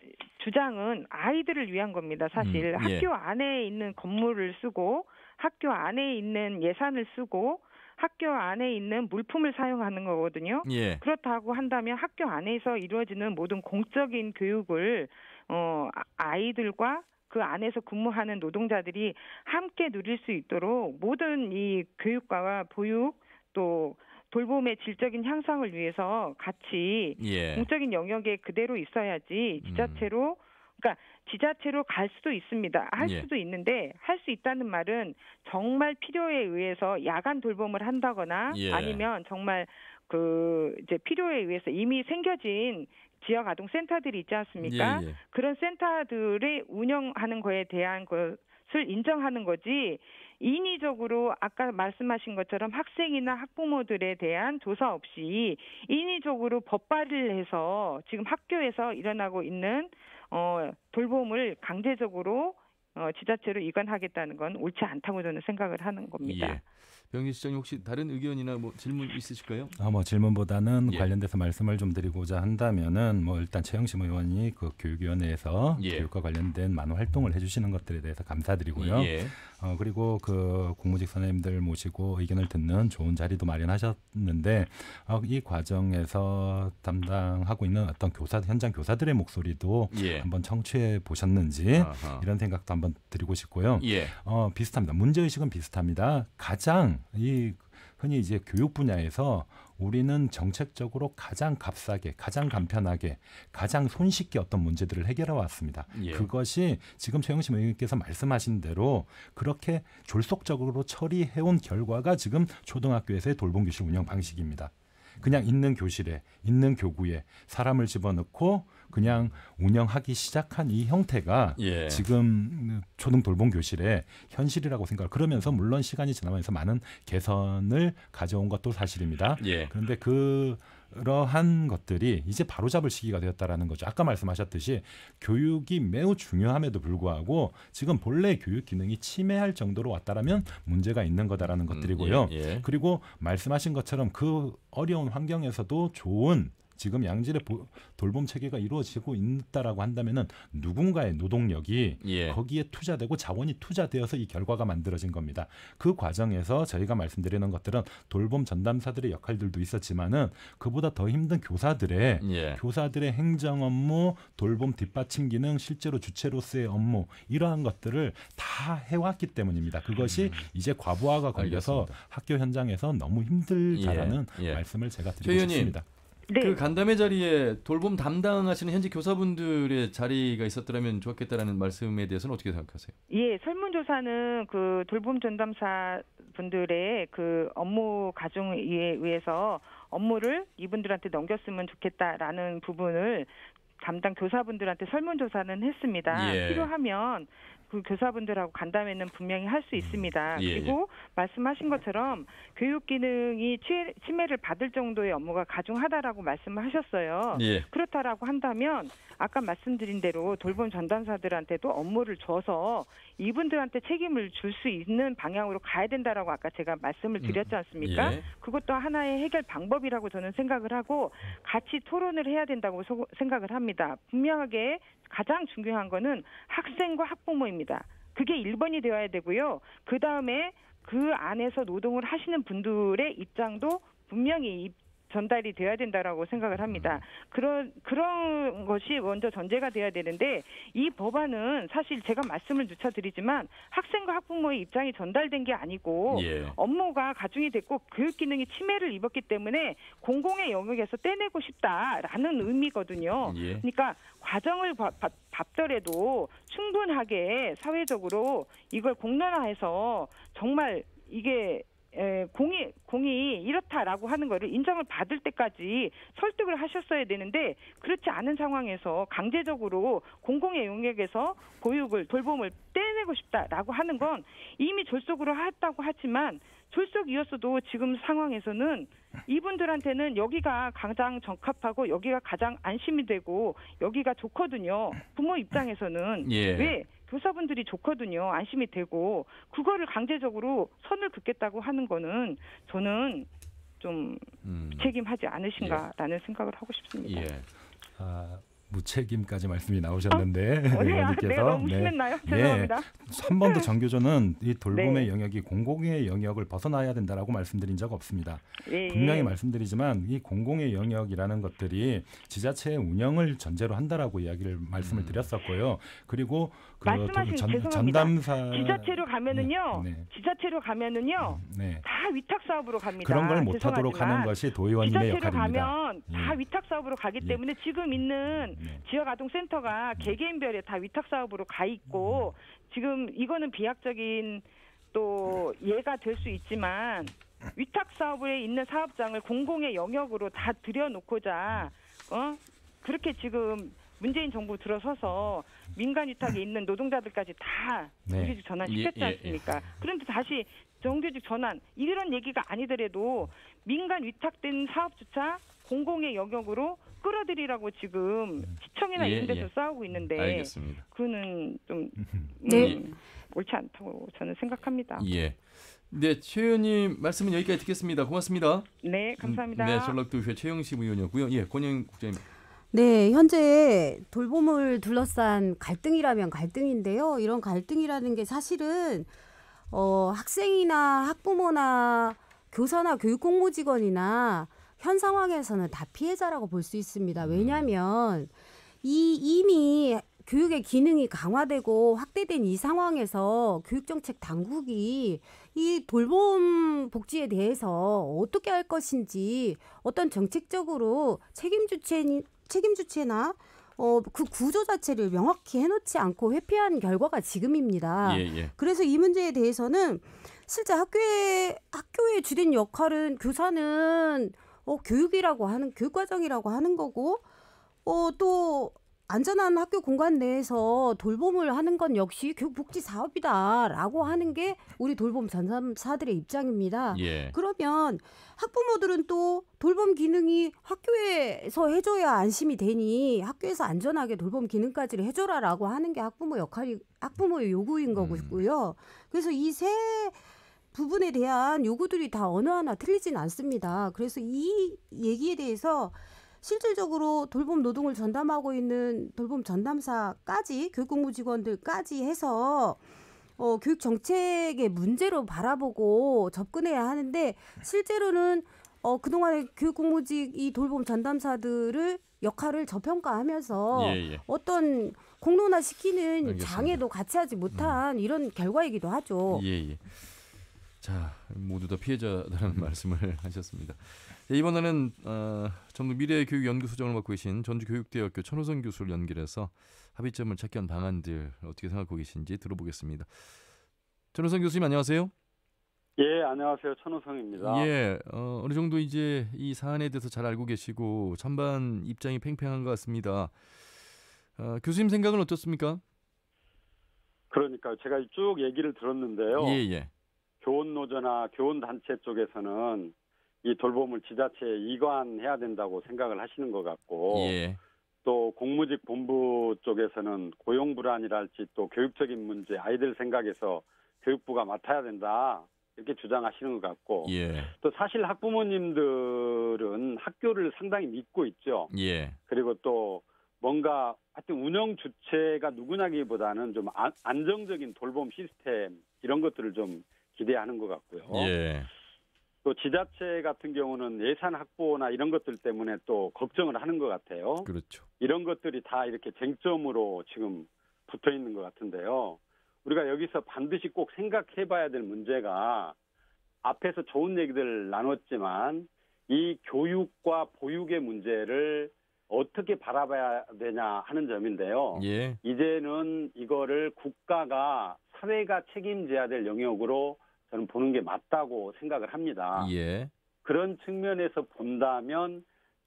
주장은 아이들을 위한 겁니다. 사실 음, 예. 학교 안에 있는 건물을 쓰고 학교 안에 있는 예산을 쓰고 학교 안에 있는 물품을 사용하는 거거든요. 예. 그렇다고 한다면 학교 안에서 이루어지는 모든 공적인 교육을 어 아, 아이들과 그 안에서 근무하는 노동자들이 함께 누릴 수 있도록 모든 이 교육과 보육 또 돌봄의 질적인 향상을 위해서 같이 예. 공적인 영역에 그대로 있어야지 음. 지자체로 음. 그니까 지자체로 갈 수도 있습니다. 할 예. 수도 있는데 할 수 있다는 말은 정말 필요에 의해서 야간 돌봄을 한다거나 예. 아니면 정말 그 이제 필요에 의해서 이미 생겨진 지역 아동 센터들이 있지 않습니까? 예, 예. 그런 센터들이 운영하는 거에 대한 것을 인정하는 거지 인위적으로 아까 말씀하신 것처럼 학생이나 학부모들에 대한 조사 없이 인위적으로 법발을 해서 지금 학교에서 일어나고 있는 어 돌봄을 강제적으로 어, 지자체로 이관하겠다는 건 옳지 않다고 저는 생각을 하는 겁니다. 예. 병희 시장님 혹시 다른 의견이나 뭐 질문 있으실까요? 아뭐 질문보다는 예. 관련돼서 말씀을 좀 드리고자 한다면은 뭐 일단 최영심 의원이 그 교육위원회에서 예. 교육과 관련된 많은 활동을 해주시는 것들에 대해서 감사드리고요. 예. 어 그리고 그 공무직 선생님들 모시고 의견을 듣는 좋은 자리도 마련하셨는데 어, 이 과정에서 담당하고 있는 어떤 교사 현장 교사들의 목소리도 예. 한번 청취해 보셨는지 아하. 이런 생각도 한번 드리고 싶고요. 예. 어 비슷합니다. 문제 의식은 비슷합니다. 가장 이 흔히 이제 교육 분야에서 우리는 정책적으로 가장 값싸게, 가장 간편하게, 가장 손쉽게 어떤 문제들을 해결해 왔습니다. 예. 그것이 지금 최영심 의원님께서 말씀하신 대로 그렇게 졸속적으로 처리해 온 결과가 지금 초등학교에서의 돌봄 교실 운영 방식입니다. 그냥 있는 교실에 있는 교구에 사람을 집어넣고 그냥 운영하기 시작한 이 형태가 예. 지금 초등 돌봄 교실의 현실이라고 생각. 을 그러면서 물론 시간이 지나면서 많은 개선을 가져온 것도 사실입니다. 예. 그런데 그 그러한 것들이 이제 바로잡을 시기가 되었다라는 거죠. 아까 말씀하셨듯이 교육이 매우 중요함에도 불구하고 지금 본래 교육 기능이 침해할 정도로 왔다라면 문제가 있는 거다라는 음, 것들이고요. 음, 예, 예. 그리고 말씀하신 것처럼 그 어려운 환경에서도 좋은 지금 양질의 보, 돌봄 체계가 이루어지고 있다라고 한다면은 누군가의 노동력이 예. 거기에 투자되고 자원이 투자되어서 이 결과가 만들어진 겁니다. 그 과정에서 저희가 말씀드리는 것들은 돌봄 전담사들의 역할들도 있었지만은 그보다 더 힘든 교사들의 예. 교사들의 행정 업무, 돌봄 뒷받침 기능, 실제로 주체로서의 업무 이러한 것들을 다 해왔기 때문입니다. 그것이 음. 이제 과부하가 걸려서 알겠습니다. 학교 현장에서 너무 힘들다라는 예. 예. 말씀을 제가 드리고 싶습니다. 네. 그 간담회 자리에 돌봄 담당하시는 현지 교사분들의 자리가 있었더라면 좋겠다라는 말씀에 대해서는 어떻게 생각하세요? 예, 설문조사는 그 돌봄 전담사 분들의 그 업무 가중에 의해서 업무를 이분들한테 넘겼으면 좋겠다라는 부분을 담당 교사분들한테 설문조사는 했습니다. 예. 필요하면 그 교사분들하고 간담회는 분명히 할수 음. 있습니다. 예, 예. 그리고 말씀하신 것처럼 교육 기능이 침해를 받을 정도의 업무가 가중하다라고 말씀하셨어요. 을 예. 그렇다라고 한다면 아까 말씀드린 대로 돌봄 전담사들한테도 업무를 줘서 이분들한테 책임을 줄 수 있는 방향으로 가야 된다라고 아까 제가 말씀을 음, 드렸지 않습니까? 예. 그것도 하나의 해결 방법이라고 저는 생각을 하고 같이 토론을 해야 된다고 생각을 합니다. 아닙니다. 분명하게 가장 중요한 거는 학생과 학부모입니다. 그게 1번이 되어야 되고요. 그 다음에 그 안에서 노동을 하시는 분들의 입장도 분명히 전달이 돼야 된다라고 생각을 합니다. 음. 그런 그런 것이 먼저 전제가 돼야 되는데 이 법안은 사실 제가 말씀을 누차 드리지만 학생과 학부모의 입장이 전달된 게 아니고 예. 업무가 가중이 됐고 교육 기능이 침해를 입었기 때문에 공공의 영역에서 떼내고 싶다라는 의미거든요. 예. 그러니까 과정을 바, 더라도 충분하게 사회적으로 이걸 공론화해서 정말 이게 에, 공이 공이 이렇다라고 하는 거를 인정을 받을 때까지 설득을 하셨어야 되는데 그렇지 않은 상황에서 강제적으로 공공의 용역에서 보육을 돌봄을 떼내고 싶다라고 하는 건 이미 졸속으로 했다고 하지만 졸속이었어도 지금 상황에서는 이분들한테는 여기가 가장 적합하고 여기가 가장 안심이 되고 여기가 좋거든요. 부모 입장에서는 예. 왜 교사분들이 좋거든요. 안심이 되고 그거를 강제적으로 선을 긋겠다고 하는 거는 저는 좀 음. 책임하지 않으신가라는 예. 생각을 하고 싶습니다. 예. 아, 무책임까지 말씀이 나오셨는데 어? 의원님께서 네, 심했나요? 네. 죄송합니다. 예. 한 번도 정교조는 이 돌봄의 네. 영역이 공공의 영역을 벗어나야 된다라고 말씀드린 적 없습니다. 예, 예. 분명히 말씀드리지만 이 공공의 영역이라는 것들이 지자체의 운영을 전제로 한다라고 이야기를 말씀을 음. 드렸었고요. 그리고 그 말씀하신 전, 전담사 지자체로 가면은요. 네. 네. 지자체로 가면은요. 음, 네. 다 위탁 사업으로 갑니다. 그런 걸 못하도록 하는 것이 도의원님의 역할입니다. 지자체로 가면 다 예. 위탁 사업으로 가기 때문에 지금 있는 네. 지역 아동센터가 네. 개개인별에 다 위탁 사업으로 가 있고 음. 지금 이거는 비약적인 또 네. 예가 될 수 있지만 위탁 사업에 있는 사업장을 공공의 영역으로 다 들여놓고자 어 그렇게 지금 문재인 정부 들어서서 민간 위탁에 음. 있는 노동자들까지 다 정규직 전환 예, 시켰지 예, 않습니까? 예. 그런데 다시 정규직 전환 이런 얘기가 아니더라도 민간 위탁된 사업조차 공공의 영역으로 끌어들이라고 지금 네. 시청이나 예, 이런 데서 예. 싸우고 있는데 알겠습니다. 그거는 좀 네. 음, 옳지 않다고 저는 생각합니다. 예. 네, 최의님 말씀은 여기까지 듣겠습니다. 고맙습니다. 네, 감사합니다. 음, 네, 전라도회 최영식 의원이었고요. 예, 권영 국장님. 네, 현재 돌봄을 둘러싼 갈등이라면 갈등인데요. 이런 갈등이라는 게 사실은 어, 학생이나 학부모나 교사나 교육 공무직원이나 현 상황에서는 다 피해자라고 볼 수 있습니다. 음. 왜냐하면 이 이미 교육의 기능이 강화되고 확대된 이 상황에서 교육정책 당국이 이 돌봄 복지에 대해서 어떻게 할 것인지 어떤 정책적으로 책임 주체 책임 주체나 어, 그 구조 자체를 명확히 해놓지 않고 회피한 결과가 지금입니다. 예, 예. 그래서 이 문제에 대해서는 실제 학교의 학교의 주된 역할은 교사는 어, 교육이라고 하는 교육 과정이라고 하는 거고 어, 또 안전한 학교 공간 내에서 돌봄을 하는 건 역시 교육복지 사업이다라고 하는 게 우리 돌봄 전담사들의 입장입니다. 예. 그러면 학부모들은 또 돌봄 기능이 학교에서 해줘야 안심이 되니 학교에서 안전하게 돌봄 기능까지를 해줘라라고 하는 게 학부모 역할이 학부모의 요구인 거고요. 음. 그래서 이세 부분에 대한 요구들이 다 어느 하나 틀리진 않습니다. 그래서 이 얘기에 대해서 실질적으로 돌봄 노동을 전담하고 있는 돌봄 전담사까지 교육공무 직원들까지 해서 어, 교육 정책의 문제로 바라보고 접근해야 하는데 실제로는 어, 그동안의 교육공무직 이 돌봄 전담사들을 역할을 저평가하면서 예, 예. 어떤 공론화시키는 장애도 같이 하지 못한 음. 이런 결과이기도 하죠. 예, 예. 자 모두 다 피해자라는 말씀을 하셨습니다. 자, 이번에는 어, 전국 미래교육연구소장을 맡고 계신 전주교육대학교 천호선 교수를 연결해서 합의점을 찾기 위한 방안들 어떻게 생각하고 계신지 들어보겠습니다. 천호선 교수님 안녕하세요. 예 안녕하세요 천호성입니다. 예 어, 어느 정도 이제 이 사안에 대해서 잘 알고 계시고 찬반 입장이 팽팽한 것 같습니다. 어, 교수님 생각은 어떻습니까? 그러니까 제가 쭉 얘기를 들었는데요. 예 예. 교원노조나 교원단체 쪽에서는 이 돌봄을 지자체에 이관해야 된다고 생각을 하시는 것 같고 예. 또 공무직 본부 쪽에서는 고용 불안이랄지 또 교육적인 문제 아이들 생각에서 교육부가 맡아야 된다 이렇게 주장하시는 것 같고 예. 또 사실 학부모님들은 학교를 상당히 믿고 있죠. 예. 그리고 또 뭔가 하여튼 운영 주체가 누구냐기보다는 좀 안정적인 돌봄 시스템 이런 것들을 좀 기대하는 것 같고요. 예. 또 지자체 같은 경우는 예산 확보나 이런 것들 때문에 또 걱정을 하는 것 같아요. 그렇죠. 이런 것들이 다 이렇게 쟁점으로 지금 붙어 있는 것 같은데요. 우리가 여기서 반드시 꼭 생각해 봐야 될 문제가 앞에서 좋은 얘기들 나눴지만 이 교육과 보육의 문제를 어떻게 바라봐야 되냐 하는 점인데요. 예. 이제는 이거를 국가가 사회가 책임져야 될 영역으로 저는 보는 게 맞다고 생각을 합니다. 예. 그런 측면에서 본다면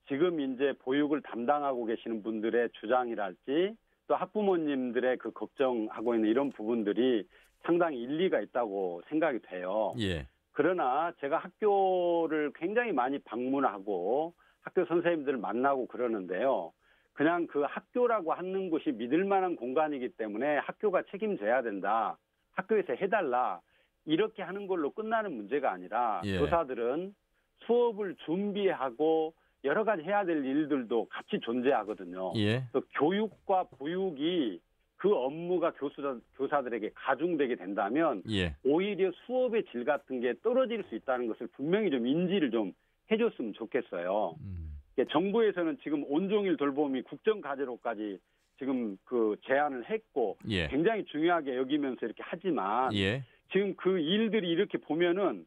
지금 이제 보육을 담당하고 계시는 분들의 주장이랄지 또 학부모님들의 그 걱정하고 있는 이런 부분들이 상당히 일리가 있다고 생각이 돼요. 예. 그러나 제가 학교를 굉장히 많이 방문하고 학교 선생님들을 만나고 그러는데요. 그냥 그 학교라고 하는 곳이 믿을 만한 공간이기 때문에 학교가 책임져야 된다. 학교에서 해달라. 이렇게 하는 걸로 끝나는 문제가 아니라 예. 교사들은 수업을 준비하고 여러 가지 해야 될 일들도 같이 존재하거든요. 예. 그 교육과 보육이 그 업무가 교수자, 교사들에게 가중되게 된다면 예. 오히려 수업의 질 같은 게 떨어질 수 있다는 것을 분명히 좀 인지를 좀 해줬으면 좋겠어요. 음. 정부에서는 지금 온종일 돌봄이 국정과제로까지 지금 그 제안을 했고 예. 굉장히 중요하게 여기면서 이렇게 하지만 예. 지금 그 일들이 이렇게 보면은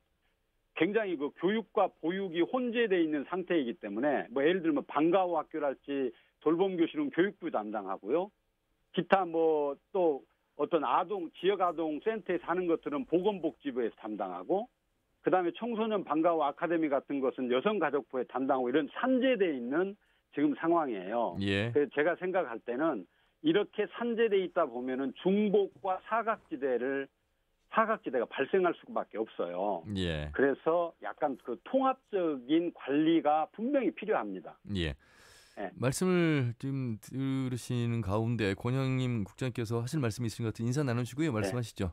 굉장히 그 교육과 보육이 혼재돼 있는 상태이기 때문에 뭐 예를 들면 방과후 학교랄지 돌봄 교실은 교육부 담당하고요. 기타 뭐 또 어떤 아동 지역 아동 센터에 사는 것들은 보건복지부에서 담당하고 그다음에 청소년 방과후 아카데미 같은 것은 여성가족부에 담당하고 이런 산재돼 있는 지금 상황이에요. 예. 그래서 제가 생각할 때는 이렇게 산재돼 있다 보면은 중복과 사각지대를 사각지대가 발생할 수밖에 없어요. 예. 그래서 약간 그 통합적인 관리가 분명히 필요합니다. 예. 네. 말씀을 지금 들으시는 가운데 권영임 국장님께서 하실 말씀이 있으신 것 같은 인사 나누시고요. 말씀하시죠.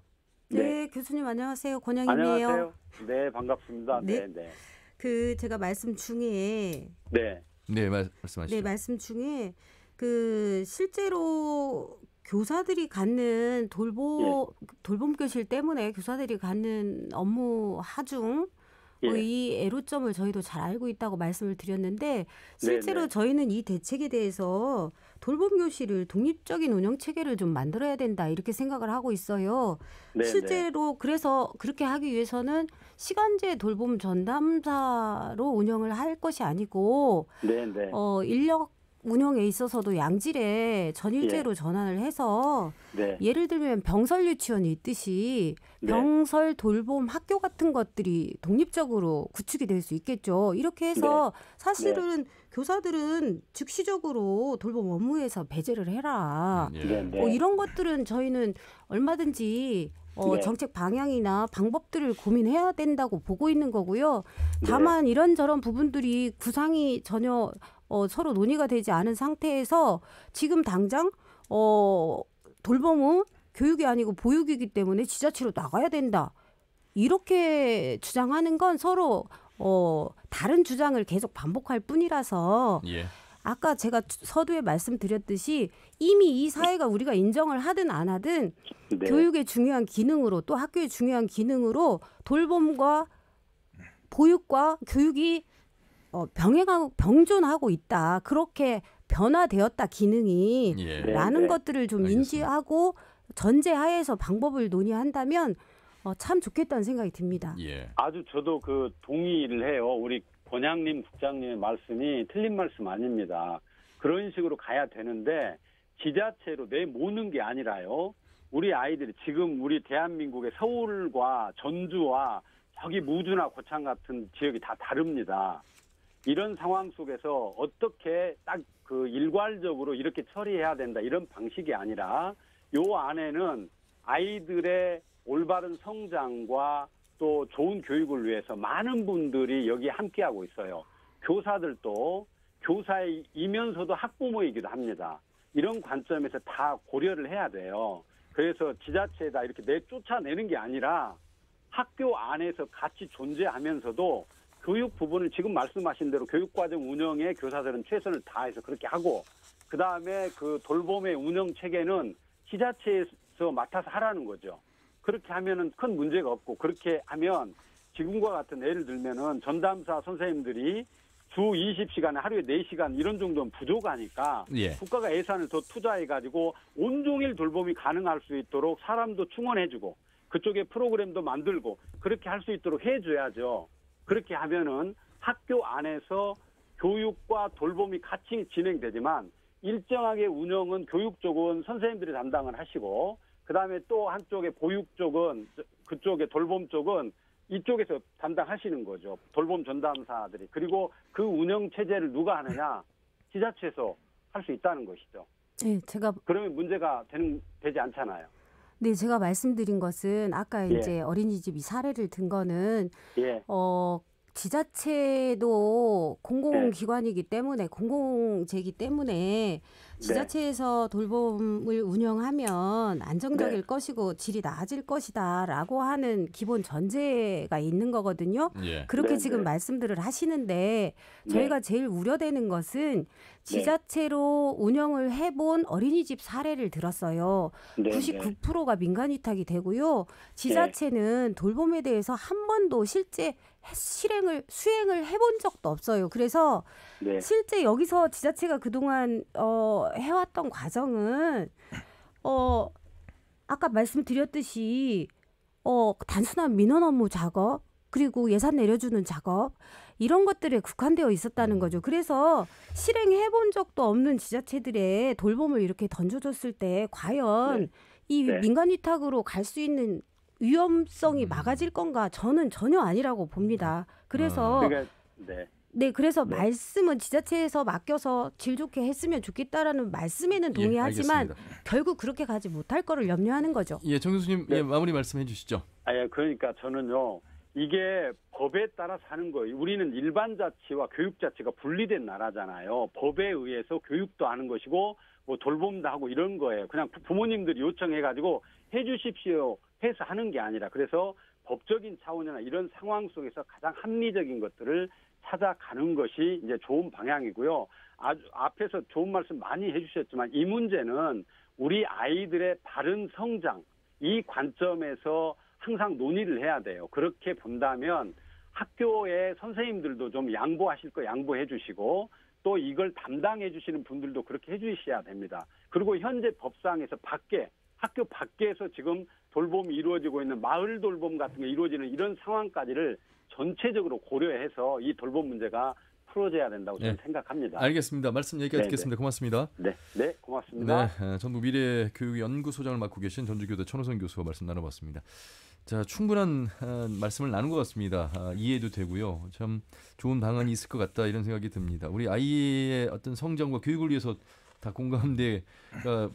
네. 네, 네 교수님 안녕하세요. 권영임이에요. 안녕하세요. 네, 반갑습니다. 네, 네. 네. 그 제가 말씀 중에 네. 네, 말, 말씀하시죠. 네, 말씀 중에 그 실제로 교사들이 갖는 돌보 예. 돌봄 교실 때문에 교사들이 갖는 업무 하중 뭐 예. 이 애로점을 저희도 잘 알고 있다고 말씀을 드렸는데 실제로 네네. 저희는 이 대책에 대해서 돌봄 교실을 독립적인 운영 체계를 좀 만들어야 된다 이렇게 생각을 하고 있어요. 네네. 실제로 그래서 그렇게 하기 위해서는 시간제 돌봄 전담사로 운영을 할 것이 아니고 네네. 어 인력 운영에 있어서도 양질의 전일제로 예. 전환을 해서 네. 예를 들면 병설 유치원이 있듯이 네. 병설 돌봄 학교 같은 것들이 독립적으로 구축이 될 수 있겠죠. 이렇게 해서 네. 사실은 네. 교사들은 즉시적으로 돌봄 업무에서 배제를 해라. 음, 예. 네, 네. 뭐 이런 것들은 저희는 얼마든지 어, 네. 정책 방향이나 방법들을 고민해야 된다고 보고 있는 거고요. 다만 네. 이런저런 부분들이 구상이 전혀 어, 서로 논의가 되지 않은 상태에서 지금 당장 어, 돌봄은 교육이 아니고 보육이기 때문에 지자체로 나가야 된다. 이렇게 주장하는 건 서로 어, 다른 주장을 계속 반복할 뿐이라서 예. 아까 제가 서두에 말씀드렸듯이 이미 이 사회가 우리가 인정을 하든 안 하든 네. 교육의 중요한 기능으로 또 학교의 중요한 기능으로 돌봄과 보육과 교육이 어, 병행하고 병존하고 있다. 그렇게 변화되었다 기능이 예. 네, 라는 네. 것들을 좀 알겠습니다. 인지하고 전제하에서 방법을 논의한다면 어, 참 좋겠다는 생각이 듭니다. 예. 아주 저도 그 동의를 해요. 우리 권양님 국장님의 말씀이 틀린 말씀 아닙니다. 그런 식으로 가야 되는데 지자체로 내모는 게 아니라요. 우리 아이들이 지금 우리 대한민국의 서울과 전주와 저기 무주나 고창 같은 지역이 다 다릅니다. 이런 상황 속에서 어떻게 딱 그 일괄적으로 이렇게 처리해야 된다 이런 방식이 아니라 요 안에는 아이들의 올바른 성장과 또 좋은 교육을 위해서 많은 분들이 여기 함께하고 있어요. 교사들도 교사이면서도 학부모이기도 합니다. 이런 관점에서 다 고려를 해야 돼요. 그래서 지자체에다 이렇게 내쫓아내는 게 아니라 학교 안에서 같이 존재하면서도 교육 부분은 지금 말씀하신 대로 교육과정 운영에 교사들은 최선을 다해서 그렇게 하고 그 다음에 그 돌봄의 운영 체계는 지자체에서 맡아서 하라는 거죠. 그렇게 하면은 큰 문제가 없고 그렇게 하면 지금과 같은 예를 들면은 전담사 선생님들이 주 20시간에 하루에 4시간 이런 정도는 부족하니까 예. 국가가 예산을 더 투자해 가지고 온종일 돌봄이 가능할 수 있도록 사람도 충원해 주고 그쪽에 프로그램도 만들고 그렇게 할 수 있도록 해 줘야죠. 그렇게 하면은 학교 안에서 교육과 돌봄이 같이 진행되지만 일정하게 운영은 교육 쪽은 선생님들이 담당을 하시고 그다음에 또 한쪽에 보육 쪽은 그쪽에 돌봄 쪽은 이쪽에서 담당하시는 거죠. 돌봄 전담사들이. 그리고 그 운영 체제를 누가 하느냐? 지자체에서 할 수 있다는 것이죠. 네, 제가 그러면 문제가 되는 되지 않잖아요. 네, 제가 말씀드린 것은 아까 예. 이제 어린이집이 사례를 든 거는 예. 어 지자체도 공공기관이기 네. 때문에 공공재기 때문에 네. 지자체에서 돌봄을 운영하면 안정적일 네. 것이고 질이 나아질 것이다라고 하는 기본 전제가 있는 거거든요. 예. 그렇게 지금 말씀들을 하시는데 저희가 제일 우려되는 것은 지자체로 운영을 해본 어린이집 사례를 들었어요. 99%가 민간 위탁이 되고요. 지자체는 돌봄에 대해서 한 번도 실제 실행을 수행을 해본 적도 없어요. 그래서 네. 실제 여기서 지자체가 그동안 어, 해왔던 과정은 어, 아까 말씀드렸듯이 어, 단순한 민원 업무 작업 그리고 예산 내려주는 작업 이런 것들에 국한되어 있었다는 거죠. 그래서 실행해 본 적도 없는 지자체들의 돌봄을 이렇게 던져줬을 때 과연 네. 이 네. 민간 위탁으로 갈 수 있는 위험성이 음. 막아질 건가? 저는 전혀 아니라고 봅니다. 그래서 아, 그러니까, 네. 네, 그래서 네. 말씀은 지자체에서 맡겨서 질 좋게 했으면 좋겠다라는 말씀에는 예, 동의하지만 예, 결국 그렇게 가지 못할 거를 염려하는 거죠. 예, 정 교수님 예, 네. 예, 마무리 말씀해 주시죠. 아, 예, 그러니까 저는요. 이게 법에 따라 사는 거예요. 우리는 일반 자치와 교육 자치가 분리된 나라잖아요. 법에 의해서 교육도 하는 것이고 뭐 돌봄도 하고 이런 거예요. 그냥 부모님들이 요청해 가지고 해 주십시오. 해서 하는게 아니라 그래서 법적인 차원이나 이런 상황 속에서 가장 합리적인 것들을 찾아가는 것이 이제 좋은 방향이고요. 아주 앞에서 좋은 말씀 많이 해주셨지만 이 문제는 우리 아이들의 바른 성장 이 관점에서 항상 논의를 해야 돼요. 그렇게 본다면 학교의 선생님들도 좀 양보하실 거 양보해 주시고 또 이걸 담당해 주시는 분들도 그렇게 해 주셔야 됩니다. 그리고 현재 법상에서 밖에 학교 밖에서 지금 돌봄이 이루어지고 있는 마을 돌봄 같은 게 이루어지는 이런 상황까지를 전체적으로 고려해서 이 돌봄 문제가 풀어져야 된다고 저는 네. 생각합니다. 알겠습니다. 말씀 여기까지 네, 듣겠습니다. 네. 고맙습니다. 네, 네, 고맙습니다. 네, 어, 전북 미래교육연구소장을 맡고 계신 전주교대 천호선 교수와 말씀 나눠봤습니다. 자, 충분한 어, 말씀을 나눈 것 같습니다. 아, 이해도 되고요. 참 좋은 방안이 있을 것 같다 이런 생각이 듭니다. 우리 아이의 어떤 성장과 교육을 위해서 다공감대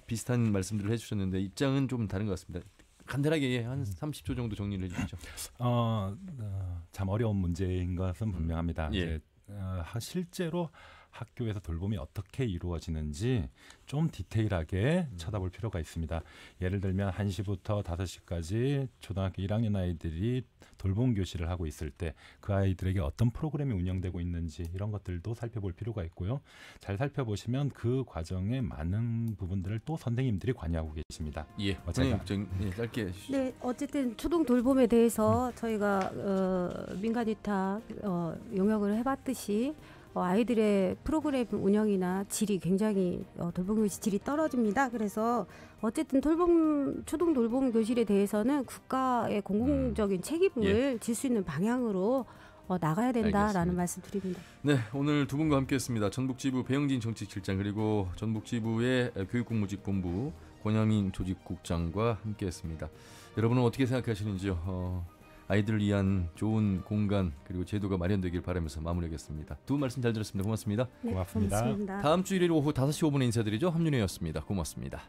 비슷한 말씀들을 해주셨는데 입장은 좀 다른 것 같습니다. 간단하게 예, 한 30초 정도 정리를 해주시죠. 어, 어, 참 어려운 문제인 것은 분명합니다. 예. 이제, 어, 실제로 학교에서 돌봄이 어떻게 이루어지는지 좀 디테일하게 음. 쳐다볼 필요가 있습니다. 예를 들면 1시부터 5시까지 초등학교 1학년 아이들이 돌봄 교실을 하고 있을 때 그 아이들에게 어떤 프로그램이 운영되고 있는지 이런 것들도 살펴볼 필요가 있고요. 잘 살펴보시면 그 과정의 많은 부분들을 또 선생님들이 관여하고 계십니다. 예, 어쨌든 네, 예, 짧게 해주시죠. 네, 어쨌든 초등 돌봄에 대해서 저희가 어, 민간위탁 어, 용역을 해봤듯이 어, 아이들의 프로그램 운영이나 질이 굉장히 어, 돌봄교실 질이 떨어집니다. 그래서 어쨌든 돌봄 초등 돌봄 교실에 대해서는 국가의 음. 공공적인 음. 책임을 예. 질수 있는 방향으로 어, 나가야 된다라는 말씀 드립니다. 네, 오늘 두 분과 함께했습니다. 전북지부 배영진 정치실장 그리고 전북지부의 교육공무직본부 권현민 조직국장과 함께했습니다. 여러분은 어떻게 생각하시는지요? 어, 아이들을 위한 좋은 공간 그리고 제도가 마련되길 바라면서 마무리하겠습니다. 두 말씀 잘 들었습니다. 고맙습니다. 네, 고맙습니다. 고맙습니다. 다음 주 일요일 오후 5시 5분에 인사드리죠. 함윤혜였습니다. 고맙습니다.